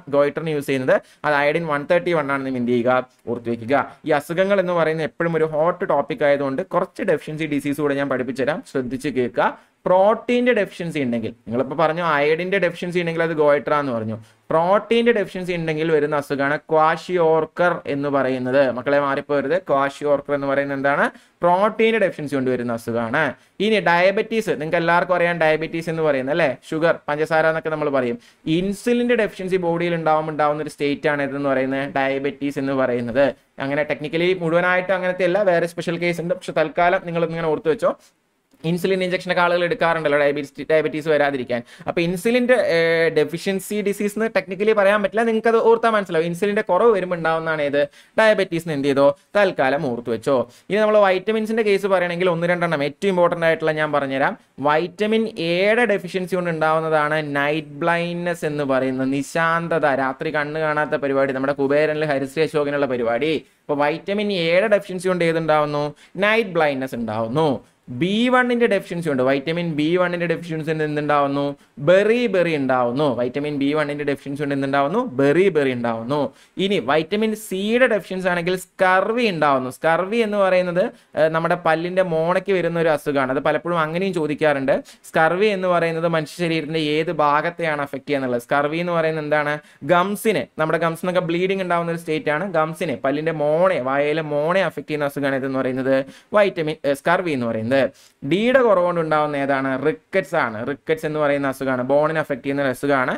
യൂസ് ചെയ്യുന്നത് അത് അയഡിൻ വൺ തേർട്ടി വൺ ആണെന്ന് മിന്തിയുക വെക്കുക ഈ അസുഖങ്ങൾ എന്ന് പറയുന്ന എപ്പോഴും ഒരു ഹോട്ട് ടോപ്പിക് ആയതുകൊണ്ട് കുറച്ച് ഡെഫിഷ്യൻസി ഡിസീസ് കൂടെ ഞാൻ പഠിപ്പിച്ചു തരാം ശ്രദ്ധിച്ച് കേൾക്കുക പ്രോട്ടീൻ്റെ ഡെഫിഷ്യൻസി ഉണ്ടെങ്കിൽ നിങ്ങളിപ്പോൾ പറഞ്ഞു അയഡിൻ്റെ ഡെഫിഷ്യൻസി ഉണ്ടെങ്കിൽ അത് ഗോയട്ര എന്ന് പറഞ്ഞു പ്രോട്ടീൻ്റെ ഡെഫിഷ്യൻസി ഉണ്ടെങ്കിൽ വരുന്ന അസുഖമാണ് ക്വാഷിയോർക്കർ എന്ന് പറയുന്നത് മക്കളെ മാറിപ്പോരുത് ക്വാഷിയോർക്കർ എന്ന് പറയുന്നത് എന്താണ് പ്രോട്ടീൻ്റെ ഡെഫിഷ്യൻസി കൊണ്ട് വരുന്ന അസുഖമാണ് ഇനി ഡയബറ്റീസ് നിങ്ങൾക്ക് എല്ലാവർക്കും അറിയാം ഡയബറ്റീസ് എന്ന് പറയുന്നത് അല്ലേ ഷുഗർ പഞ്ചസാര എന്നൊക്കെ നമ്മൾ പറയും ഇൻസുലിൻ്റെ ഡെഫിഷ്യൻസി ബോഡിയിൽ ഉണ്ടാവുമ്പോൾ ഉണ്ടാവുന്ന ഒരു സ്റ്റേറ്റ് ആണ് ഇതെന്ന് പറയുന്നത് ഡയബറ്റീസ് എന്ന് പറയുന്നത് അങ്ങനെ ടെക്നിക്കലി മുഴുവനായിട്ട് അങ്ങനത്തെ അല്ല വേറെ സ്പെഷ്യൽ കേസ് ഉണ്ട് പക്ഷെ തൽക്കാലം നിങ്ങൾ ഇങ്ങനെ ഓർത്ത് വെച്ചോ ഇൻസുലിൻ ഒക്കെ ആളുകൾ എടുക്കാറുണ്ടല്ലോ ഡയബറ്റീസ് ഡയബറ്റീസ് വരാതിരിക്കാൻ അപ്പോൾ ഇൻസുലിൻ്റെ ഡെഫിഷ്യൻസി ഡിസീസ് എന്ന് ടെക്നിക്കലി പറയാൻ പറ്റില്ല നിങ്ങൾക്ക് അത് ഓർത്താൻ മനസ്സിലാവും ഇൻസുലിൻ്റെ കുറവ് വരുമ്പോൾ ഉണ്ടാവുന്നതാണ് ഏത് ഡയബറ്റീസിന് എന്ത് ചെയ്തോ തൽക്കാലം ഓർത്തു വെച്ചോ ഇനി നമ്മൾ വൈറ്റമിൻസിന്റെ കേസ് പറയുകയാണെങ്കിൽ ഒന്ന് രണ്ടെണ്ണം ഏറ്റവും ഇമ്പോർട്ടൻ്റ് ആയിട്ടുള്ള ഞാൻ പറഞ്ഞുതരാം വൈറ്റമിൻ എയുടെ ഡെഫിഷ്യൻസി കൊണ്ട് ഉണ്ടാവുന്നതാണ് നൈറ്റ് ബ്ലൈൻഡ്നെസ് എന്ന് പറയുന്നത് നിശാന്തത രാത്രി കണ്ണ് കാണാത്ത പരിപാടി നമ്മുടെ കുബേരനിൽ ഹരിശ്രീ അശോകനുള്ള പരിപാടി അപ്പോൾ വൈറ്റമിൻ എയുടെ ഡെഫിഷ്യൻസി കൊണ്ട് ഏതുണ്ടാവുന്നു നൈറ്റ് ബ്ലൈൻഡ്നെസ് ഉണ്ടാവുന്നു ബി വണ്ണിന്റെ ഡെഫിഷ്യൻസി ഉണ്ട് വൈറ്റമിൻ ബി വണ്ണിന്റെ ഡെഫിഷ്യൻസി എന്തുണ്ടാവുന്നു ബെറി ബെറി ഉണ്ടാവുന്നു വൈറ്റമിൻ ബി വണ്ണിന്റെ ഡെഫിഷ്യൻസി ഉണ്ട് എന്തുണ്ടാവുന്നു ബെറി ബെറി ഉണ്ടാവുന്നു ഇനി വൈറ്റമിൻ സിയുടെ ഡെഫിഷ്യൻസി ആണെങ്കിൽ സ്കർവി ഉണ്ടാവുന്നു സ്കർവി എന്ന് പറയുന്നത് നമ്മുടെ പല്ലിന്റെ മോണയ്ക്ക് വരുന്ന ഒരു അസുഖമാണ് അത് പലപ്പോഴും അങ്ങനെയും ചോദിക്കാറുണ്ട് സ്കർവി എന്ന് പറയുന്നത് മനുഷ്യ ശരീരത്തിന്റെ ഏത് ഭാഗത്തെയാണ് അഫക്റ്റ് ചെയ്യുന്നുള്ളത് സ്കർവി എന്ന് പറയുന്നത് എന്താണ് ഗംസിന് നമ്മുടെ ഗംസ് എന്നൊക്കെ ബ്ലീഡിങ് ഉണ്ടാവുന്ന ഒരു സ്റ്റേറ്റ് ആണ് ഗംസിനെ പല്ലിന്റെ മോണെ വായയിലെ മോണെ അഫക്ട് ചെയ്യുന്ന അസുഖമാണ് ഇതെന്ന് പറയുന്നത് വൈറ്റമിൻ സ്കർവി എന്ന് പറയുന്നത് ഉണ്ടാവുന്നത് ഡിയുടെ കുറവുകൊണ്ട് ഉണ്ടാകുന്ന ഏതാണ് റിക്കറ്റ്സ് ആണ് റിക്കറ്റ്സ് എന്ന് പറയുന്ന അസുഖമാണ് ബോണിനെ അഫക്റ്റ് ചെയ്യുന്ന അസുഖമാണ്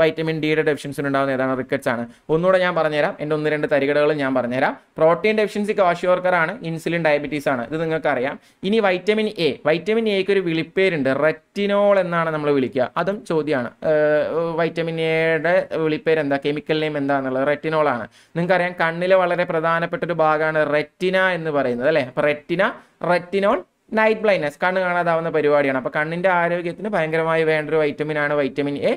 വൈറ്റമിൻ ഡിയുടെ ഡെഫിഷ്യൻസിന് ഉണ്ടാകുന്ന ഏതാണ് റിക്കറ്റ്സ് ആണ് ഒന്നുകൂടെ ഞാൻ പറഞ്ഞുതരാം എൻ്റെ ഒന്ന് രണ്ട് തരികടകളും ഞാൻ പറഞ്ഞുതരാം പ്രോട്ടീൻ ഡെഫിഷ്യൻസി കാശ്യോർക്കറാണ് ഇൻസുലിൻ ഡയബറ്റീസ് ആണ് ഇത് നിങ്ങൾക്കറിയാം ഇനി വൈറ്റമിൻ എ വൈറ്റമിൻ എക്ക് ഒരു വിളിപ്പേരുണ്ട് റെറ്റിനോൾ എന്നാണ് നമ്മൾ വിളിക്കുക അതും ചോദ്യമാണ് വൈറ്റമിൻ എയുടെ വിളിപ്പേര് എന്താ കെമിക്കൽ നെയിം എന്താണെന്നുള്ളത് റെറ്റിനോൾ ആണ് നിങ്ങൾക്കറിയാം കണ്ണിലെ വളരെ പ്രധാനപ്പെട്ട ഒരു ഭാഗമാണ് റെറ്റിന എന്ന് പറയുന്നത് അല്ലേ അപ്പോൾ റെറ്റിന റെറ്റിനോൺ നൈറ്റ് ബ്ലൈൻഡ്നെസ് കണ്ണ് കാണാതാവുന്ന പരിപാടിയാണ് അപ്പോൾ കണ്ണിൻ്റെ ആരോഗ്യത്തിന് ഭയങ്കരമായി വേണ്ട ഒരു വൈറ്റമിനാണ് വൈറ്റമിൻ എ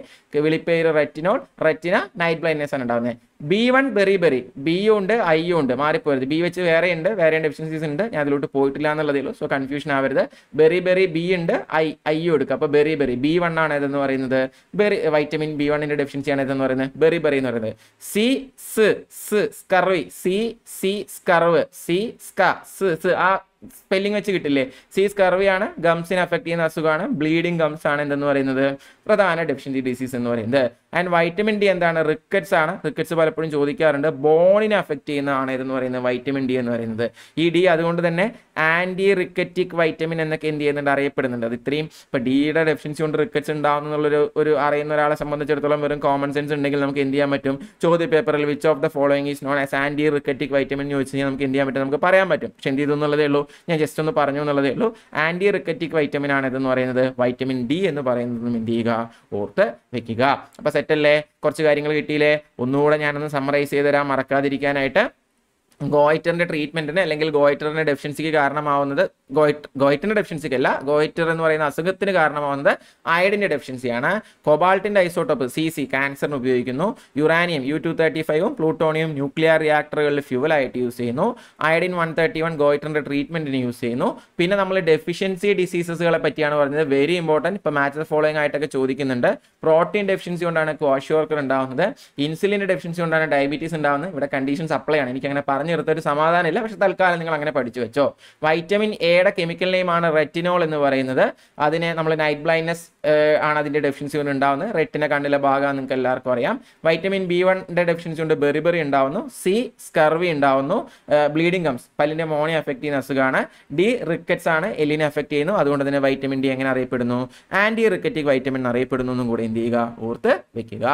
വിളിപ്പേര് റെറ്റിനോൾ റെറ്റിന നൈറ്റ് ബ്ലൈൻഡ്നെസ് ആണ് ഉണ്ടാവുന്നത് ബി വൺ ബെറി ബെറി ബിയും ഉണ്ട് യു ഉണ്ട് മാറിപ്പോരുത് ബി വെച്ച് വേറെ ഉണ്ട് വേറെ ഡെഫിഷ്യൻസീസ് ഉണ്ട് ഞാൻ അതിലോട്ട് പോയിട്ടില്ല എന്നുള്ളതേ ഉള്ളൂ സോ കൺഫ്യൂഷൻ ആവരുത് ബെറി ബെറി ബി ഉണ്ട് ഐ ഐയും എടുക്കുക അപ്പോൾ ബെറി ബെറി ബി വൺ ആണ് ഇതെന്ന് പറയുന്നത് ബെറി വൈറ്റമിൻ ബി വണ്ണിൻ്റെ ഡെഫിഷ്യൻസി ആണ് ഇതെന്ന് പറയുന്നത് ബെറി ബെറി എന്ന് പറയുന്നത് സി സ് സ് സ്കർവി സി സി സ്കർവ് സി സ്ക സ് ആ സ്പെല്ലിംഗ് വെച്ച് കിട്ടില്ലേ സീസ് കർവിയാണ് ഗംസിനെ അഫക്ട് ചെയ്യുന്ന അസുഖമാണ് ബ്ലീഡിംഗ് ഗംസ് ആണ് എന്തെന്ന് പറയുന്നത് പ്രധാന ഡെഫിഷ്യൻസി ഡിസീസ് എന്ന് പറയുന്നത് ആൻഡ് വൈറ്റമിൻ ഡി എന്താണ് റിക്കറ്റ്സ് ആണ് റിക്കറ്റ്സ് പലപ്പോഴും ചോദിക്കാറുണ്ട് ബോണിനെ അഫക്ട് ചെയ്യുന്നതാണ് ഏതെന്ന് പറയുന്നത് വൈറ്റമിൻ ഡി എന്ന് പറയുന്നത് ഈ e ഡി അതുകൊണ്ട് തന്നെ ആൻറ്റി റിക്കറ്റിക് വൈറ്റമിൻ എന്നൊക്കെ എന്ത് ചെയ്യുന്നുണ്ട് അറിയപ്പെടുന്നുണ്ട് അത് ഇത്രയും ഇപ്പോൾ ഡിയുടെ ഡെഫിഷ്യൻസി കൊണ്ട് റിക്കറ്റ്സ് ഉണ്ടാകും എന്നുള്ളൊരു ഒരു അറിയുന്ന ഒരാളെ സംബന്ധിച്ചിടത്തോളം വെറും കോമൺ സെൻസ് ഉണ്ടെങ്കിൽ നമുക്ക് എന്ത് ചെയ്യാൻ പറ്റും ചോദ്യ പേപ്പറിൽ which of the following is known as anti rachitic vitamin എന്ന് ചോദിച്ചു കഴിഞ്ഞാൽ നമുക്ക് എന്ത് ചെയ്യാൻ പറ്റും നമുക്ക് പറയാൻ പറ്റും പക്ഷേ എന്ത് ചെയ്തു എന്നുള്ളതേ ഉള്ളൂ ഞാൻ ജസ്റ്റ് ഒന്ന് പറഞ്ഞു എന്നുള്ളതേ ഉള്ളൂ ആൻറ്റി റിക്കറ്റിക് വൈറ്റമിൻ ആണ് ഇതെന്ന് പറയുന്നത് വൈറ്റമിൻ ഡി എന്ന് പറയുന്നതും എന്ത് ചെയ്യുക ഓർത്ത് വെക്കുക അപ്പോൾ സെറ്റല്ലേ കുറച്ച് കാര്യങ്ങൾ കിട്ടിയില്ലേ ഒന്നുകൂടെ ഞാനൊന്ന് സമ്മറൈസ് ചെയ്ത് തരാം മറക്കാതിരിക്കാനായിട്ട് ഗോയിറ്ററിന്റെ ട്രീറ്റ്മെന്റിന് അല്ലെങ്കിൽ ഗോയിറ്ററിന്റെ ഡെഫിഷ്യൻസിക്ക് കാരണമാവുന്നത് ഗോയിറ്ററിന്റെ ഡെഫിഷ്യൻസിക്ക് അല്ല ഗോയിറ്റർ എന്ന് പറയുന്ന അസുഖത്തിന് കാരണമാവുന്നത് അയഡിന്റെ ഡെഫിഷ്യൻസിയാണ് കൊബാൾട്ടിന്റെ ഐസോട്ടോപ്പ് സി സി ക്യാൻസറിന് ഉപയോഗിക്കുന്നു യുറാനിയം യു ടു തേർട്ടി ഫൈവും പ്ലൂട്ടോണിയം ന്യൂക്ലിയർ റിയാക്ടറുകളിൽ ആയിട്ട് യൂസ് ചെയ്യുന്നു അയഡിൻ വൺ തേർട്ടി വൺ ഗോയിറ്ററിന്റെ ട്രീറ്റ്മെന്റിന് യൂസ് ചെയ്യുന്നു പിന്നെ നമ്മൾ ഡെഫിഷ്യൻസി ഡിസീസുകളെ പറ്റിയാണ് പറഞ്ഞത് വെരി ഇമ്പോർട്ടൻറ്റ് ഇപ്പോൾ മാച്ച് ഫോളോയിങ് ആയിട്ടൊക്കെ ചോദിക്കുന്നുണ്ട് പ്രോട്ടീൻ ഡെഫിഷ്യൻസി കൊണ്ടാണ് ക്വാഷിയോർക്കർ ഉണ്ടാവുന്നത് ഇൻസുലിൻ്റെ ഡെഫിഷ്യൻസി കൊണ്ടാണ് ഡയബറ്റീസ് ഉണ്ടാവുന്നത് ഇവിടെ കണ്ടീഷൻസ് അപ്ലൈ ആണ് എനിക്ക് അങ്ങനെ പറഞ്ഞു പറഞ്ഞു ഒരു സമാധാനമില്ല പക്ഷെ തൽക്കാലം നിങ്ങൾ അങ്ങനെ പഠിച്ചു വെച്ചോ വൈറ്റമിൻ എയുടെ കെമിക്കൽ നെയിമാണ് റെറ്റിനോൾ എന്ന് പറയുന്നത് അതിനെ നമ്മൾ നൈറ്റ് ബ്ലൈൻഡ്നെസ് ആണ് അതിൻ്റെ ഡെഫിഷ്യൻസി കൊണ്ട് ഉണ്ടാവുന്നത് റെറ്റിന കണ്ണിലെ ഭാഗമാണ് നിങ്ങൾക്ക് എല്ലാവർക്കും അറിയാം വൈറ്റമിൻ ബി വണ്ണിൻ്റെ ഡെഫിഷ്യൻസി കൊണ്ട് ബെറിബെറി ഉണ്ടാവുന്നു സി സ്കർവി ഉണ്ടാവുന്നു ബ്ലീഡിംഗ് കംസ് പല്ലിൻ്റെ മോണി എഫക്ട് ചെയ്യുന്ന അസുഖമാണ് ഡി റിക്കറ്റ്സ് ആണ് എല്ലിനെ എഫക്ട് ചെയ്യുന്നു അതുകൊണ്ട് തന്നെ വൈറ്റമിൻ ഡി എങ്ങനെ അറിയപ്പെടുന്നു ആൻറ്റി റിക്കറ്റിക് വൈറ്റമിൻ അറിയപ്പെടുന്നു എന്നും കൂടി എന്ത് ചെയ്യുക ഓർത്ത് വെക്കുക